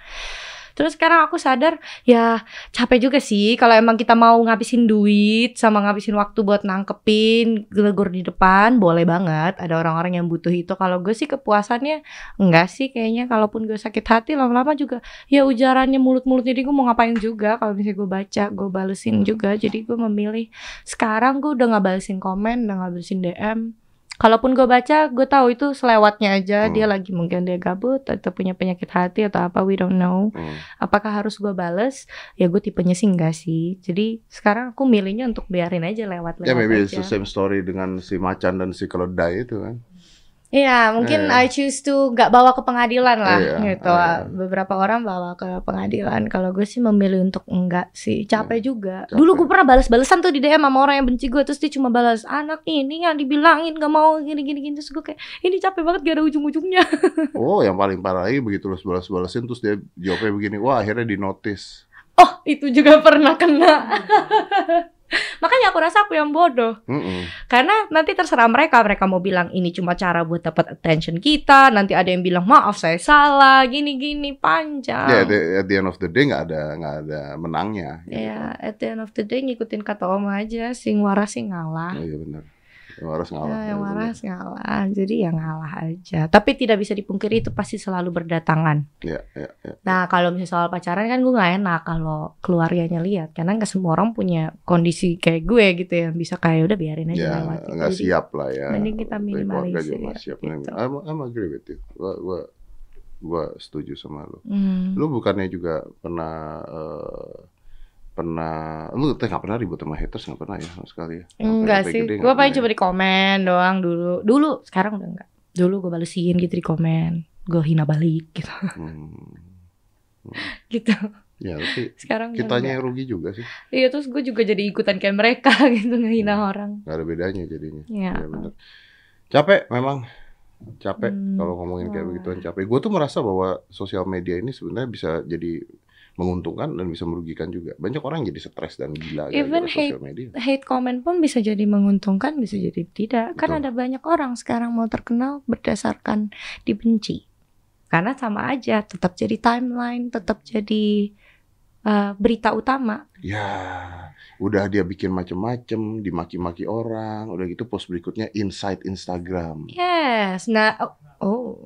Terus sekarang aku sadar ya capek juga sih kalau emang kita mau ngabisin duit sama ngabisin waktu buat nangkepin gelegur di depan boleh banget. Ada orang-orang yang butuh itu. Kalau gue sih kepuasannya enggak sih kayaknya kalaupun gue sakit hati lama-lama juga ya ujarannya mulut-mulut jadi gue mau ngapain juga kalau misalnya gue baca gue balesin juga. Jadi gue memilih sekarang gue udah nggak balesin komen, udah nggak balesin DM kalaupun gue baca gue tahu itu selewatnya aja hmm. dia lagi mungkin dia gabut atau punya penyakit hati atau apa we don't know hmm. apakah harus gue bales ya gue tipenya sih enggak sih jadi sekarang aku milihnya untuk biarin aja lewat lewat ya yeah, maybe aja. it's the same story dengan si macan dan si keledai itu kan Iya, mungkin yeah. I choose to gak bawa ke pengadilan lah yeah. gitu. Yeah. Beberapa orang bawa ke pengadilan. Kalau gue sih memilih untuk enggak sih. Iya, capek yeah. juga. Capek. Dulu gue pernah balas-balasan tuh di DM sama orang yang benci gue terus dia cuma balas anak ini yang dibilangin gak mau gini-gini gini terus gue kayak ini capek banget gak ada ujung-ujungnya. oh, yang paling parah lagi begitu terus balas-balasin terus dia jawabnya begini, "Wah, akhirnya di notice." Oh, itu juga pernah kena. Makanya aku rasa aku yang bodoh. Mm -mm. Karena nanti terserah mereka, mereka mau bilang ini cuma cara buat dapat attention kita, nanti ada yang bilang maaf saya salah, gini-gini panjang. Ya, yeah, at, the, at the end of the day nggak ada nggak ada menangnya. Gitu. Ya, gitu. at the end of the day ngikutin kata oma aja, sing waras sing ngalah. Iya bener. benar yang waras ngalah. Ya, yang waras ngalah. Jadi ya ngalah aja. Tapi tidak bisa dipungkiri itu pasti selalu berdatangan. Iya, iya, iya. Nah, kalau misalnya soal pacaran kan gue nggak enak kalau keluarganya lihat karena nggak semua orang punya kondisi kayak gue gitu ya bisa kayak udah biarin aja ya, lewat. siap lah ya. Mending kita minimalisir. Ya, siap. Gitu. I'm, I'm agree with you. Gua, gue, gue setuju sama lo. Hmm. Lo bukannya juga pernah uh, pernah lu teh nggak pernah ribut sama haters nggak pernah ya sama sekali ya enggak sih gede, gue paling cuma ya? di komen doang dulu dulu sekarang udah enggak dulu gue balesin gitu di komen gue hina balik gitu hmm. Hmm. gitu ya tapi sekarang kitanya yang rugi juga sih iya terus gue juga jadi ikutan kayak mereka gitu ngehina hmm. orang nggak ada bedanya jadinya ya, ya bener. capek memang capek hmm. kalau ngomongin kayak begituan capek gue tuh merasa bahwa sosial media ini sebenarnya bisa jadi menguntungkan dan bisa merugikan juga. Banyak orang jadi stres dan gila Even hate, media. hate comment pun bisa jadi menguntungkan, bisa jadi tidak. Betul. Kan ada banyak orang sekarang mau terkenal berdasarkan dibenci. Karena sama aja, tetap jadi timeline, tetap jadi uh, berita utama. Ya, udah dia bikin macem-macem, dimaki-maki orang, udah gitu post berikutnya insight Instagram. Yes, nah Oh.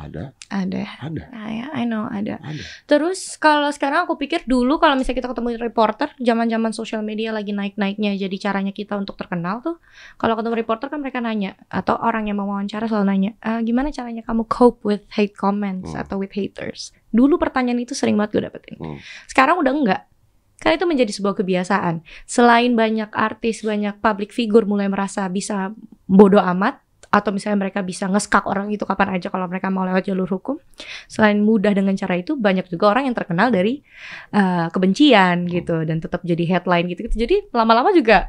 Ada. Ada. Ada. I, nah, ya, I know ada. Ada. Terus kalau sekarang aku pikir dulu kalau misalnya kita ketemu reporter, zaman-zaman sosial media lagi naik-naiknya, jadi caranya kita untuk terkenal tuh, kalau ketemu reporter kan mereka nanya atau orang yang mau wawancara selalu nanya, e, gimana caranya kamu cope with hate comments hmm. atau with haters. Dulu pertanyaan itu sering banget gue dapetin. Hmm. Sekarang udah enggak. Karena itu menjadi sebuah kebiasaan. Selain banyak artis, banyak public figure mulai merasa bisa bodoh amat, atau misalnya mereka bisa ngeskak orang itu kapan aja kalau mereka mau lewat jalur hukum. Selain mudah dengan cara itu, banyak juga orang yang terkenal dari uh, kebencian gitu hmm. dan tetap jadi headline gitu. -gitu. Jadi lama-lama juga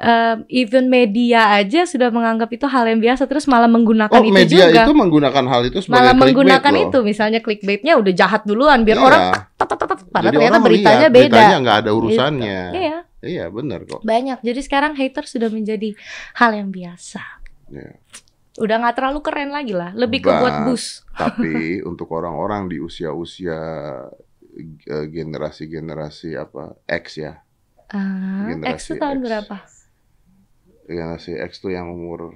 um, even media aja sudah menganggap itu hal yang biasa terus malah menggunakan oh, itu media juga. itu menggunakan hal itu sebagai malah menggunakan loh. itu misalnya clickbaitnya udah jahat duluan biar iya. orang padahal ternyata beritanya beda. Beritanya nggak ada gitu. urusannya. Gitu. Iya. Iya benar kok. Banyak. Jadi sekarang hater sudah menjadi hal yang biasa. Iya. Udah nggak terlalu keren lagi lah, lebih ke buat bus. Tapi untuk orang-orang di usia-usia eh, generasi-generasi apa X ya. Uh, X itu tahun X. berapa? Generasi X tuh yang umur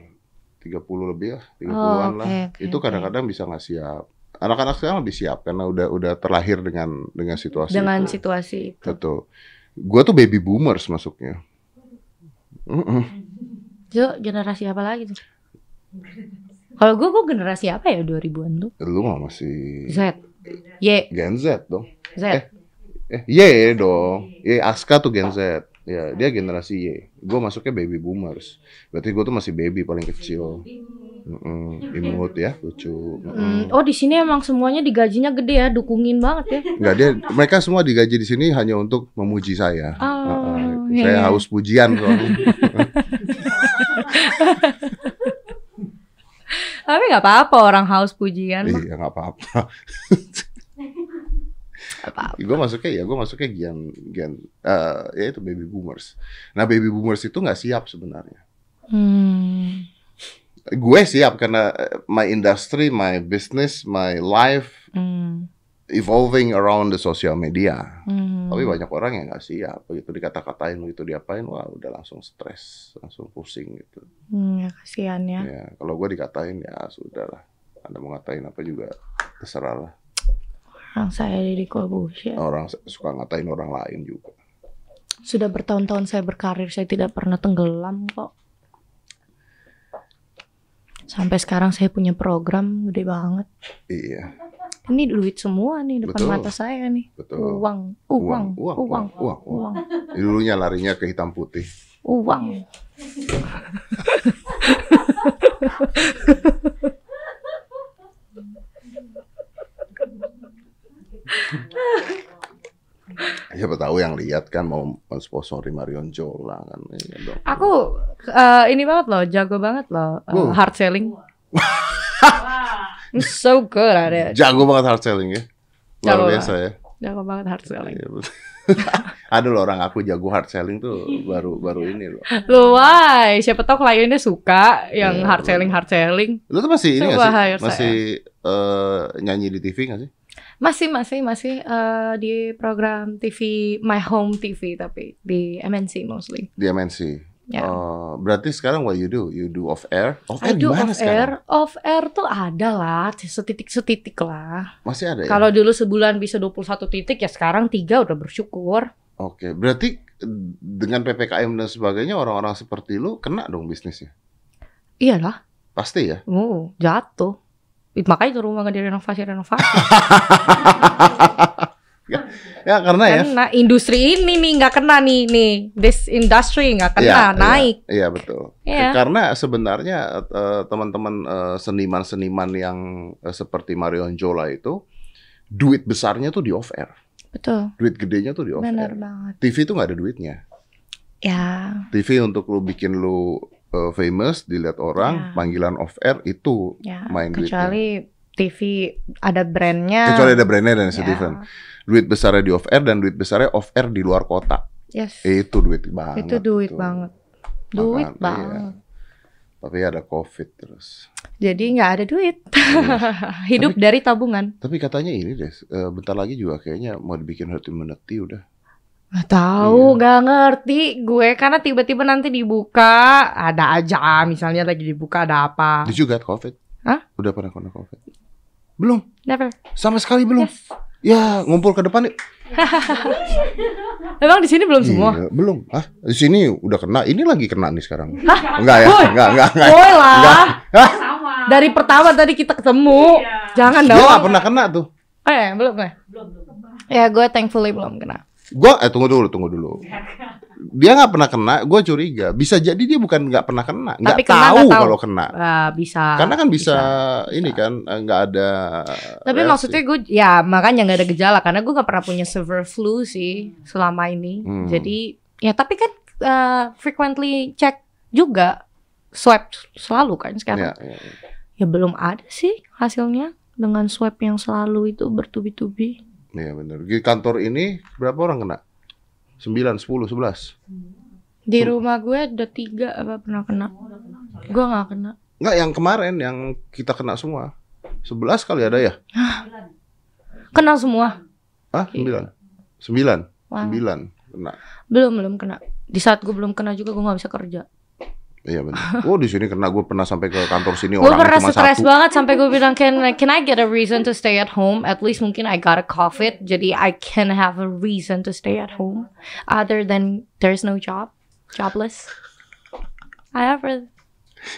30 lebih lah, 30-an oh, okay, lah. Okay, itu kadang-kadang okay. bisa nggak siap. Anak-anak sekarang lebih siap karena udah udah terlahir dengan dengan situasi dengan itu. situasi itu. Betul. Gua tuh baby boomers masuknya. Mm -mm. Itu generasi apa lagi tuh? Kalau gue, gue generasi apa ya 2000-an tuh? Lu mah masih... Z. Y. Gen Z dong. Z. Eh, eh Y dong. Y, Aska tuh Gen Z. Ya, dia generasi Y. Gue masuknya baby boomers. Berarti gue tuh masih baby paling kecil. Mm -mm, imut ya, lucu. Mm -mm. Oh, di sini emang semuanya digajinya gede ya, dukungin banget ya. Enggak, dia mereka semua digaji di sini hanya untuk memuji saya. Oh, uh, uh, iya, saya iya. haus pujian soalnya. Tapi nggak apa-apa orang haus pujian. Iya nggak apa-apa. apa Gue masuknya ya gue masuknya gian gian uh, eh, ya itu baby boomers. Nah baby boomers itu nggak siap sebenarnya. Hmm. Gue siap karena eh, my industry, my business, my life, hmm evolving around the social media. Hmm. Tapi banyak orang yang nggak siap. Begitu dikata-katain, begitu diapain, wah udah langsung stres, langsung pusing gitu. Hmm, ya kasihan ya. ya kalau gue dikatain ya sudah lah. Anda mau ngatain apa juga terserah lah. Orang saya kok ya. Orang suka ngatain orang lain juga. Sudah bertahun-tahun saya berkarir, saya tidak pernah tenggelam kok. Sampai sekarang saya punya program gede banget. Iya ini duit semua nih depan Betul. mata saya nih. Betul. Uang, uang, uang, uang, uang, uang. uang. uang. Dulunya larinya ke hitam putih. Uang. Iya. Siapa tahu yang lihat kan mau mensponsori Marion Jola kan. Iya Aku uh, ini banget loh, jago banget loh eh, hard selling. I'm so good at it. Jago banget hard selling ya. Luar Jago biasa banget. ya. Jago banget hard iya, selling. Aduh, Ada loh orang aku jago hard selling tuh baru baru ini loh. Lu why? Siapa tahu kliennya suka yang ya, hard selling hard selling. Lu tuh masih ini sih? Masih uh, nyanyi di TV gak sih? Masih masih masih uh, di program TV My Home TV tapi di MNC mostly. Di MNC. Yeah. Oh, uh, berarti sekarang what you do? You do off air? Off air di mana sekarang? Air. Off air tuh ada lah, setitik-setitik lah. Masih ada ya? Kalau dulu sebulan bisa 21 titik ya sekarang tiga udah bersyukur. Oke, okay. berarti eh, dengan PPKM dan sebagainya orang-orang seperti lu kena dong bisnisnya? Iyalah. Pasti ya? Oh, jatuh. Makanya itu rumah gak direnovasi-renovasi. Ya, ya karena ya. Karena industri ini nih nggak kena nih nih this industry nggak kena ya, ya naik. Iya, ya, betul. Ya. Karena sebenarnya eh, teman-teman uh, seniman-seniman yang uh, seperti Marion Jola itu duit besarnya tuh di off air. Betul. Duit gedenya tuh di off air. air. banget. TV tuh nggak ada duitnya. Ya. TV untuk lu bikin lu uh, famous dilihat orang, ya. panggilan off air itu ya. main Kecuali duitnya. TV ada brandnya. Kecuali ada brandnya dan ya. Steven duit besarnya di off air dan duit besarnya off air di luar kota. Yes. Itu duit banget. Itu duit tuh. banget. Duit Makan, iya. banget. Iya. Tapi ada covid terus. Jadi nggak ada duit. Iya. Hidup tapi, dari tabungan. Tapi katanya ini deh, eh, bentar lagi juga kayaknya mau dibikin herd meneti udah. Gak tahu, iya. gak ngerti gue karena tiba-tiba nanti dibuka ada aja misalnya lagi dibuka ada apa. juga covid. Hah? Udah pernah kena covid? Belum. Never. Sama sekali belum. Yes. Ya, ngumpul ke depan yuk. Emang di sini belum semua? Iya, belum. Ah, di sini udah kena. Ini lagi kena nih sekarang. enggak ya? Enggak, enggak, enggak. Boy lah. Enggak. Hah? Dari pertama tadi kita ketemu. Iya. Jangan dong. Gue pernah kena tuh. Eh, belum, eh. Belum, belum. Ya, gue thankfully belum kena. Gue eh tunggu dulu, tunggu dulu. Iya, kan? dia nggak pernah kena, gue curiga. Bisa jadi dia bukan nggak pernah kena, nggak tahu, tahu kalau kena. Uh, bisa. Karena kan bisa, bisa. ini kan eh, nggak ada. Tapi reaksi. maksudnya gue ya makanya nggak ada gejala karena gue nggak pernah punya severe flu sih selama ini. Hmm. Jadi ya tapi kan uh, frequently check juga swab selalu kan sekarang. Ya, ya, ya. ya belum ada sih hasilnya dengan swab yang selalu itu bertubi-tubi. Iya benar. Di kantor ini berapa orang kena? 9, 10, 11 Di Sem rumah gue ada tiga apa pernah kena Gue gak kena Enggak yang kemarin yang kita kena semua 11 kali ada ya Kena semua Ah 9 9 9 kena Belum belum kena Di saat gue belum kena juga gue gak bisa kerja Iya benar. Oh di sini kena gue pernah sampai ke kantor sini orang satu. Gue pernah stres banget sampai gue bilang can can I get a reason to stay at home? At least mungkin I got a COVID, jadi I can have a reason to stay at home other than there's no job, jobless. I ever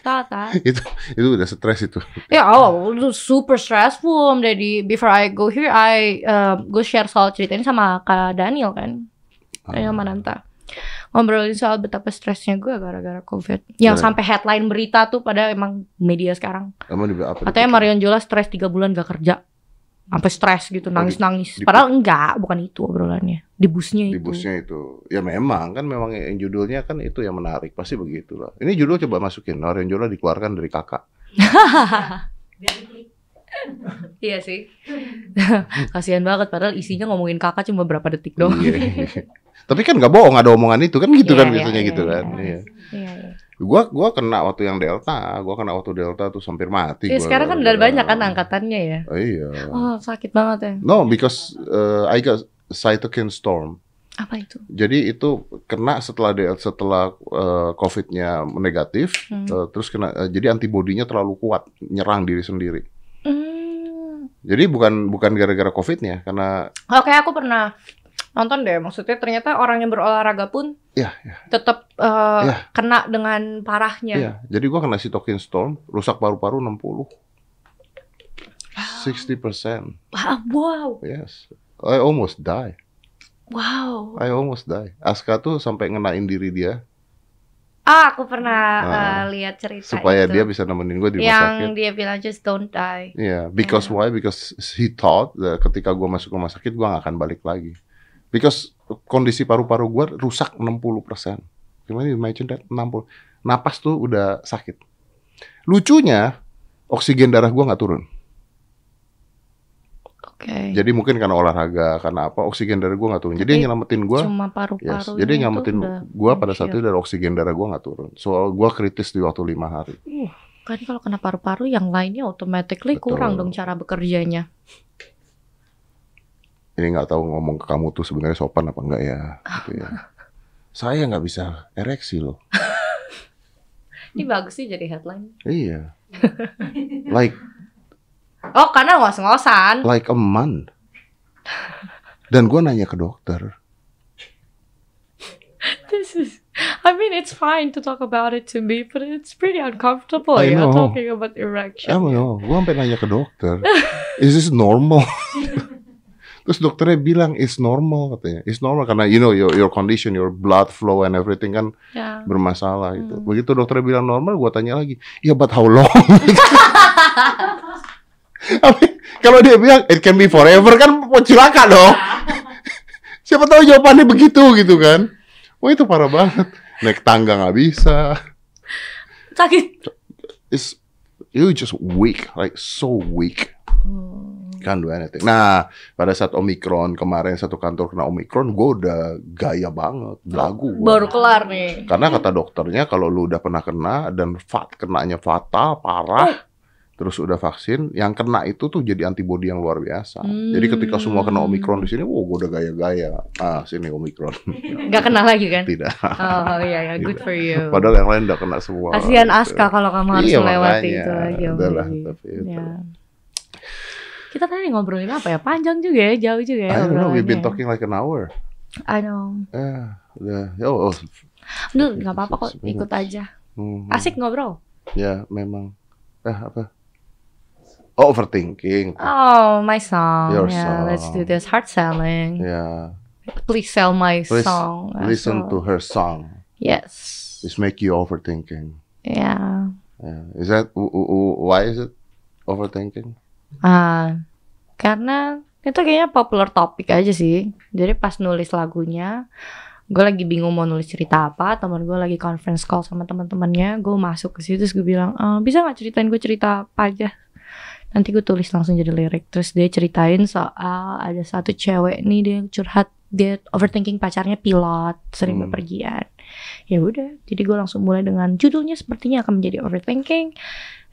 thought that. itu itu udah stres itu. Ya yeah, oh super stressful. Jadi before I go here I uh, gue share soal cerita ini sama Kak Daniel kan. Daniel ah. Mananta ngobrolin soal betapa stresnya gue gara-gara covid yang nah. sampai headline berita tuh pada emang media sekarang emang di apa katanya Marion Jola stres tiga bulan gak kerja sampai stres gitu oh, nangis-nangis padahal enggak bukan itu obrolannya di busnya itu di busnya itu ya memang kan memang yang judulnya kan itu yang menarik pasti begitu lah ini judul coba masukin Marion Jola dikeluarkan dari kakak iya sih kasihan banget padahal isinya ngomongin kakak cuma berapa detik doang iya. Tapi kan nggak bohong ada omongan itu kan gitu yeah, kan yeah, biasanya yeah, gitu yeah, kan. Iya. Yeah. Yeah, gitu iya, kan, iya. iya. Gua gua kena waktu yang Delta, gua kena waktu Delta tuh hampir mati. Ya, sekarang kan udah banyak kan angkatannya ya. Oh, iya. Oh sakit banget ya. No because uh, I got cytokine storm. Apa itu? Jadi itu kena setelah Delta setelah uh, covidnya negatif, hmm. uh, terus kena uh, jadi antibodinya terlalu kuat nyerang diri sendiri. Hmm. Jadi bukan bukan gara-gara covidnya, nya karena. Oke okay, aku pernah nonton deh maksudnya ternyata orang yang berolahraga pun ya, yeah. tetap uh, eh, yeah. kena dengan parahnya Yeah. jadi gua kena sitokin storm rusak paru-paru 60 wow. 60 wow yes I almost die wow I almost die Aska tuh sampai ngenain diri dia Ah, aku pernah nah, uh, lihat cerita supaya itu. dia bisa nemenin gue di rumah yang sakit. Yang dia bilang just don't die. Iya, yeah, because yeah. why? Because he thought eh, ketika gue masuk rumah sakit gue gak akan balik lagi. Because kondisi paru-paru gue rusak 60%. persen. Gimana imagine that 60. Napas tuh udah sakit. Lucunya oksigen darah gue gak turun. Okay. Jadi mungkin karena olahraga, karena apa oksigen darah gue gak turun. Jadi, jadi nyelamatin gue. Cuma paru-paru. Yes, jadi nyelamatin gue pada saat itu dari oksigen darah gue gak turun. So, gue kritis di waktu lima hari. Uh, kan kalau kena paru-paru yang lainnya automatically Betul. kurang dong cara bekerjanya ini nggak tahu ngomong ke kamu tuh sebenarnya sopan apa enggak ya gitu ya saya nggak bisa ereksi loh ini bagus sih jadi headline iya like oh karena ngos-ngosan like a month dan gue nanya ke dokter this is I mean, it's fine to talk about it to me, but it's pretty uncomfortable. I know. talking about erection. I know. Gue sampai nanya ke dokter, is this normal? Terus dokternya bilang it's normal katanya. It's normal karena you know your your condition, your blood flow and everything kan yeah. bermasalah gitu. Hmm. Begitu dokternya bilang normal, gua tanya lagi, "Ya yeah, but how long?" Kalau dia bilang it can be forever kan mau celaka dong. Siapa tahu jawabannya begitu gitu kan. Wah itu parah banget. Naik tangga nggak bisa. Sakit. It's you just weak, like so weak. Hmm kan dua anything. Nah, pada saat Omikron kemarin satu kantor kena Omikron, gue udah gaya banget, lagu. Oh, baru kelar nih. Karena kata dokternya kalau lu udah pernah kena dan fat kenanya fatal, parah. Oh terus udah vaksin, yang kena itu tuh jadi antibodi yang luar biasa. Hmm. Jadi ketika semua kena hmm. omikron di sini, wow, gue udah gaya-gaya. Ah, sini omikron. Gak kena lagi kan? Tidak. Oh, oh iya, iya. good for you. Padahal yang lain udah kena semua. Kasihan gitu. Aska kalau kamu harus iya, melewati makanya. itu lagi. Adalah, tapi itu. Yeah. Kita tadi ngobrolin apa ya? Panjang juga ya, jauh juga ya. I don't know, we've been talking like an hour. I know. Eh, udah. Oh, oh. Duh, nggak apa-apa kok, ikut aja. Hmm, hmm. Asik ngobrol. Ya, memang. Eh, apa? overthinking. Oh, my song. Your yeah, song. let's do this. heart selling. Yeah. Please sell my Please song. Listen well. to her song. Yes. It's make you overthinking. Yeah. yeah. Is that why is it overthinking? Ah, karena itu kayaknya popular topik aja sih. Jadi pas nulis lagunya, gue lagi bingung mau nulis cerita apa. Temen gue lagi conference call sama teman-temannya, gue masuk ke situ terus gue bilang, e, bisa nggak ceritain gue cerita apa aja? Nanti gue tulis langsung jadi lirik. Terus dia ceritain soal ada satu cewek nih dia curhat dia overthinking pacarnya pilot sering hmm. bepergian ya udah jadi gue langsung mulai dengan judulnya sepertinya akan menjadi overthinking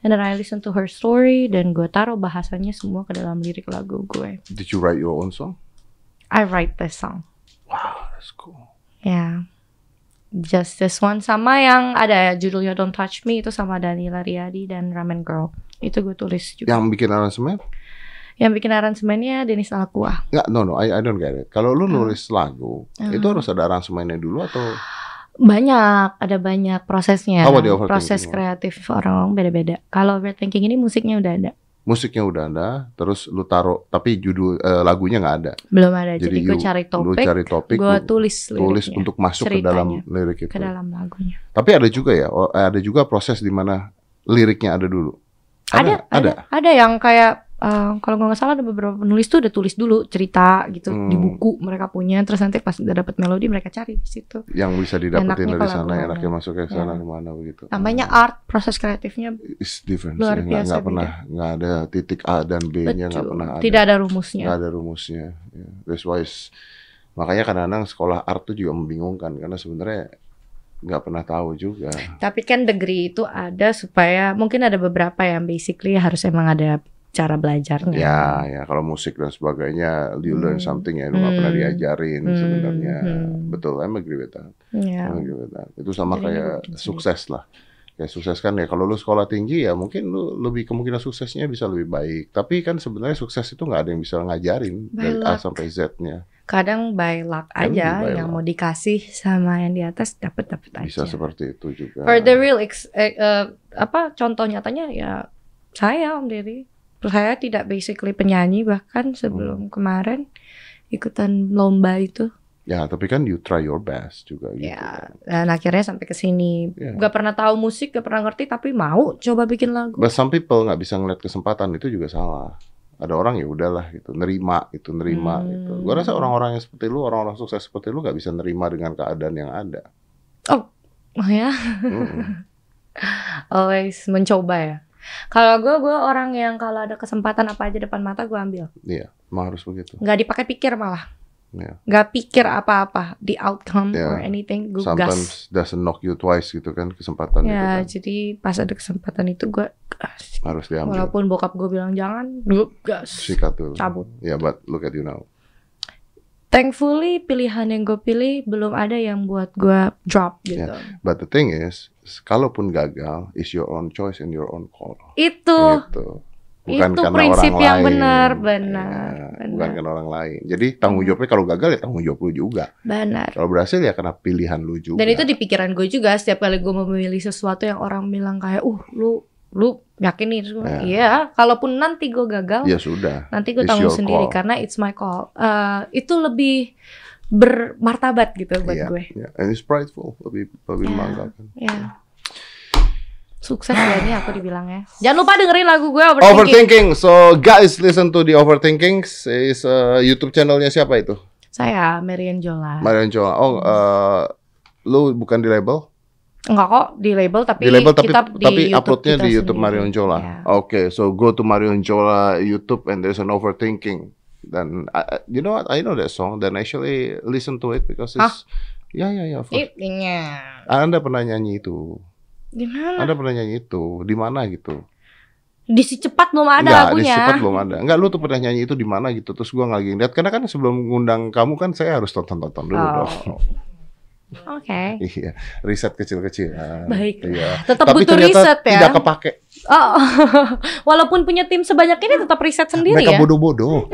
and then I listen to her story dan gue taruh bahasanya semua ke dalam lirik lagu gue did you write your own song I write this song wow that's cool yeah Just this one sama yang ada ya judulnya Don't Touch Me itu sama Dani Riyadi dan Ramen Girl itu gue tulis juga. Yang bikin aransemen? Yang bikin aransemennya Denis Alakua. Enggak, no no, I, I don't get it. Kalau lu ah. nulis uh. lagu, uh. itu harus ada aransemennya dulu atau? Banyak, ada banyak prosesnya. Apa di Proses kreatif orang beda-beda. Kalau overthinking ini musiknya udah ada. Musiknya udah ada, terus lu taruh tapi judul eh, lagunya nggak ada. Belum ada. Jadi, jadi gue cari topik, lu cari topik, gue tulis liriknya, tulis untuk masuk ke dalam lirik itu. Ke dalam lagunya. Tapi ada juga ya, eh, ada juga proses di mana liriknya ada dulu. Ada, ada, ada, ada yang kayak uh, kalau nggak salah ada beberapa penulis tuh udah tulis dulu cerita gitu hmm. di buku mereka punya terus nanti pas udah dapat melodi mereka cari di situ yang bisa didapetin enaknya dari sana enaknya masuk ke sana yeah. kemana begitu namanya hmm. art proses kreatifnya It's different luar biasa nggak pernah nggak ada titik A dan B nya nggak pernah ada tidak ada rumusnya nggak ada rumusnya yeah. that's why makanya kadang-kadang sekolah art tuh juga membingungkan karena sebenarnya nggak pernah tahu juga. Tapi kan degree itu ada supaya mungkin ada beberapa yang basically harus emang ada cara belajarnya. Ya, ya kalau musik dan sebagainya, you hmm. learn something ya, lu hmm. gak pernah diajarin hmm. sebenarnya. Hmm. hmm. Betul, I'm agree with that. Yeah. agree with that. Itu sama Jadi kayak sukses lah. Ya sukses kan ya kalau lu sekolah tinggi ya mungkin lu lebih kemungkinan suksesnya bisa lebih baik. Tapi kan sebenarnya sukses itu nggak ada yang bisa ngajarin by dari luck. A sampai Z-nya. Kadang by luck aja by yang luck. mau dikasih sama yang di atas dapat dapat aja. Bisa seperti itu juga. For the real ex eh, uh, apa contoh nyatanya ya saya Om Diri saya tidak basically penyanyi bahkan sebelum hmm. kemarin ikutan lomba itu Ya, tapi kan you try your best juga gitu. Ya, kan. dan akhirnya sampai ke sini. Yeah. Gak pernah tahu musik, gak pernah ngerti, tapi mau coba bikin lagu. But some people gak bisa ngeliat kesempatan itu juga salah. Ada orang ya udahlah gitu, nerima itu nerima hmm. gitu. Gua rasa orang-orang yang seperti lu, orang-orang sukses seperti lu gak bisa nerima dengan keadaan yang ada. Oh, oh ya. -hmm. Always mencoba ya. Kalau gue, gue orang yang kalau ada kesempatan apa aja depan mata gue ambil. Iya, mah harus begitu. Gak dipakai pikir malah. Yeah. Gak pikir apa-apa the outcome yeah. or anything. Gue Sometimes gas. doesn't knock you twice gitu kan kesempatan. itu ya, yeah, gitu kan. jadi pas ada kesempatan itu gue gas. Harus diambil. Walaupun bokap gue bilang jangan, gue gas. Sikat dulu. Cabut. Iya, yeah, but look at you now thankfully pilihan yang gue pilih belum ada yang buat gue drop ya, gitu. Yeah. But the thing is, kalaupun gagal, is your own choice and your own call. Itu. Gitu. Bukan itu prinsip orang yang lain. benar, benar, ya, benar. Bukan karena orang lain. Jadi tanggung jawabnya kalau gagal ya tanggung jawab lu juga. Benar. Kalau berhasil ya karena pilihan lu juga. Dan itu di pikiran gue juga setiap kali gue memilih sesuatu yang orang bilang kayak, uh, lu, lu Yakin nih, ya. iya. Yeah. Kalaupun nanti gue gagal, ya sudah. Nanti gue tanggung sendiri call. karena it's my call. Uh, itu lebih bermartabat gitu buat yeah, gue. Yeah. And it's prideful, lebih lebih yeah, membanggakan. Yeah. Sukses ya ini aku dibilang ya. Jangan lupa dengerin lagu gue Overthinking. Overthinking. So guys, listen to the Overthinking. Is uh, YouTube channelnya siapa itu? Saya Marian Jola. Marian Jola. Oh, uh, lu bukan di label? Enggak kok di label tapi di label tapi kita tapi, tapi uploadnya di YouTube sendiri. Marion Jola. Yeah. Oke, okay, so go to Marion Jola YouTube and there's an overthinking. Dan uh, you know what? I know that song Then actually listen to it because it's ya ya ya. Itnya. Anda pernah nyanyi itu? Di mana? Anda pernah nyanyi itu? Di mana gitu? di si cepat belum ada Enggak, lagunya. Di si cepat belum ada. Enggak, lu tuh pernah nyanyi itu di mana gitu. Terus gua nggak lihat karena kan sebelum ngundang kamu kan saya harus tonton-tonton dulu oh. dong. Oke. Okay. iya, riset kecil-kecilan. Baik. Iya. Tetap Tapi butuh riset ya. Tidak kepake. Oh, walaupun punya tim sebanyak ini tetap riset sendiri Mereka ya. bodoh-bodoh.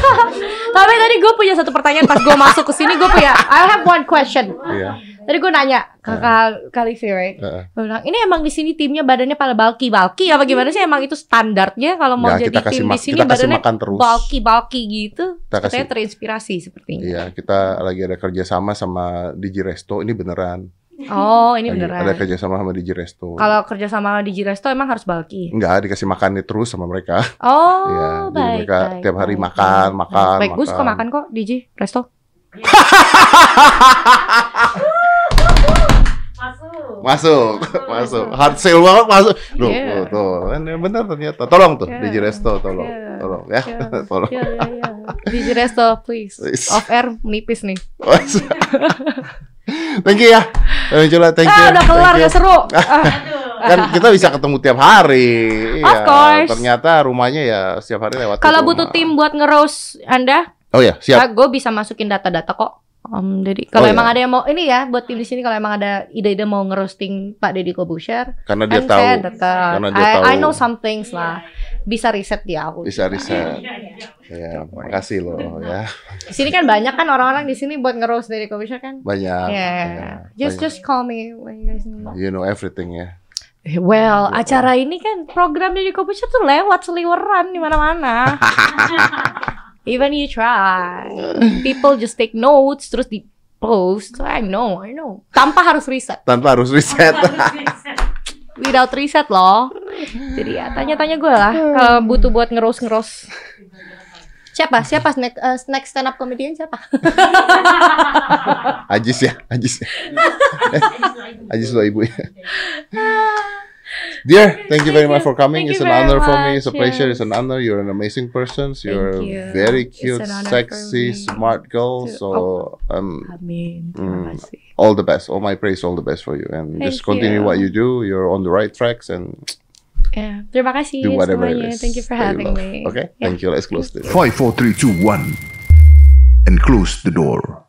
Tapi tadi gue punya satu pertanyaan pas gue masuk ke sini gue punya I have one question. Iya. Tadi gue nanya ke uh. Kali right? Uh. Gue bilang ini emang di sini timnya badannya pada bulky bulky apa gimana sih? Emang itu standarnya kalau mau ya, jadi tim di sini badannya terus. bulky bulky gitu. Kita kasih, terinspirasi sepertinya. Iya, kita lagi ada kerjasama sama Digi Resto ini beneran Oh, ini Lagi, beneran. Ada kerja sama sama Digi Resto. Kalau kerja sama Digi Resto emang harus bulky? Enggak, dikasih makan terus sama mereka. Oh, ya, baik. Jadi mereka baik, tiap hari baik, makan, baik. makan, baik. makan. Baik, gue suka makan kok Digi Resto. masuk. Masuk, masuk. Hard sale banget masuk. Loh, yeah. tuh, tuh. bener ternyata. Tolong tuh yeah. Digi Resto, tolong. Yeah. Tolong ya. Yeah. tolong. Yeah, yeah, yeah. Digi Resto, please. please. Off air menipis nih thank you ya. Coba thank ah, you. Ah, udah keluar ya seru. kan kita bisa ketemu tiap hari. Of ya, course. Ternyata rumahnya ya setiap hari lewat. Kalau butuh tim buat ngerose Anda? Oh ya, siap. Ah, gue bisa masukin data-data kok. Om Deddy, kalau oh, iya. emang iya. ada yang mau ini ya buat tim di sini kalau emang ada ide-ide mau ngerosting Pak Deddy Kobusher, karena dia tahu, karena dia I, tahu. I know some things lah bisa riset di aku. Bisa riset. Iya, iya, iya. Ya, makasih loh ya. Di sini kan banyak kan orang-orang di sini buat ngerose dari commercial kan? Banyak. Yeah. banyak. Just banyak. just call me when you guys need. You know everything ya. Eh, well, acara ini kan program dari Kopi tuh lewat seliweran di mana-mana. Even you try, people just take notes terus di post. I know, I know. Tanpa harus riset. Tanpa harus riset. Tanpa harus riset without riset loh. Jadi ya tanya-tanya gue lah kalau hmm. butuh buat ngeros-ngeros. Siapa? Siapa next, uh, eh, next stand up comedian siapa? Ajis ya, Ajis. Ajis lo ibu ya. Dear, thank you very much for coming. Thank it's an honor much. for me. It's a pleasure. It's an honor. You're an amazing person. So you're you. very cute, sexy, smart girl. So oh. um, I mean, mm, all the best. All my praise, all the best for you. And thank just continue you. what you do. You're on the right tracks and yeah. Terima kasih do whatever semuanya. It is thank you for having you me. Okay. Yeah. Thank you. Let's close this. Five, four, three, two, one, and close the door.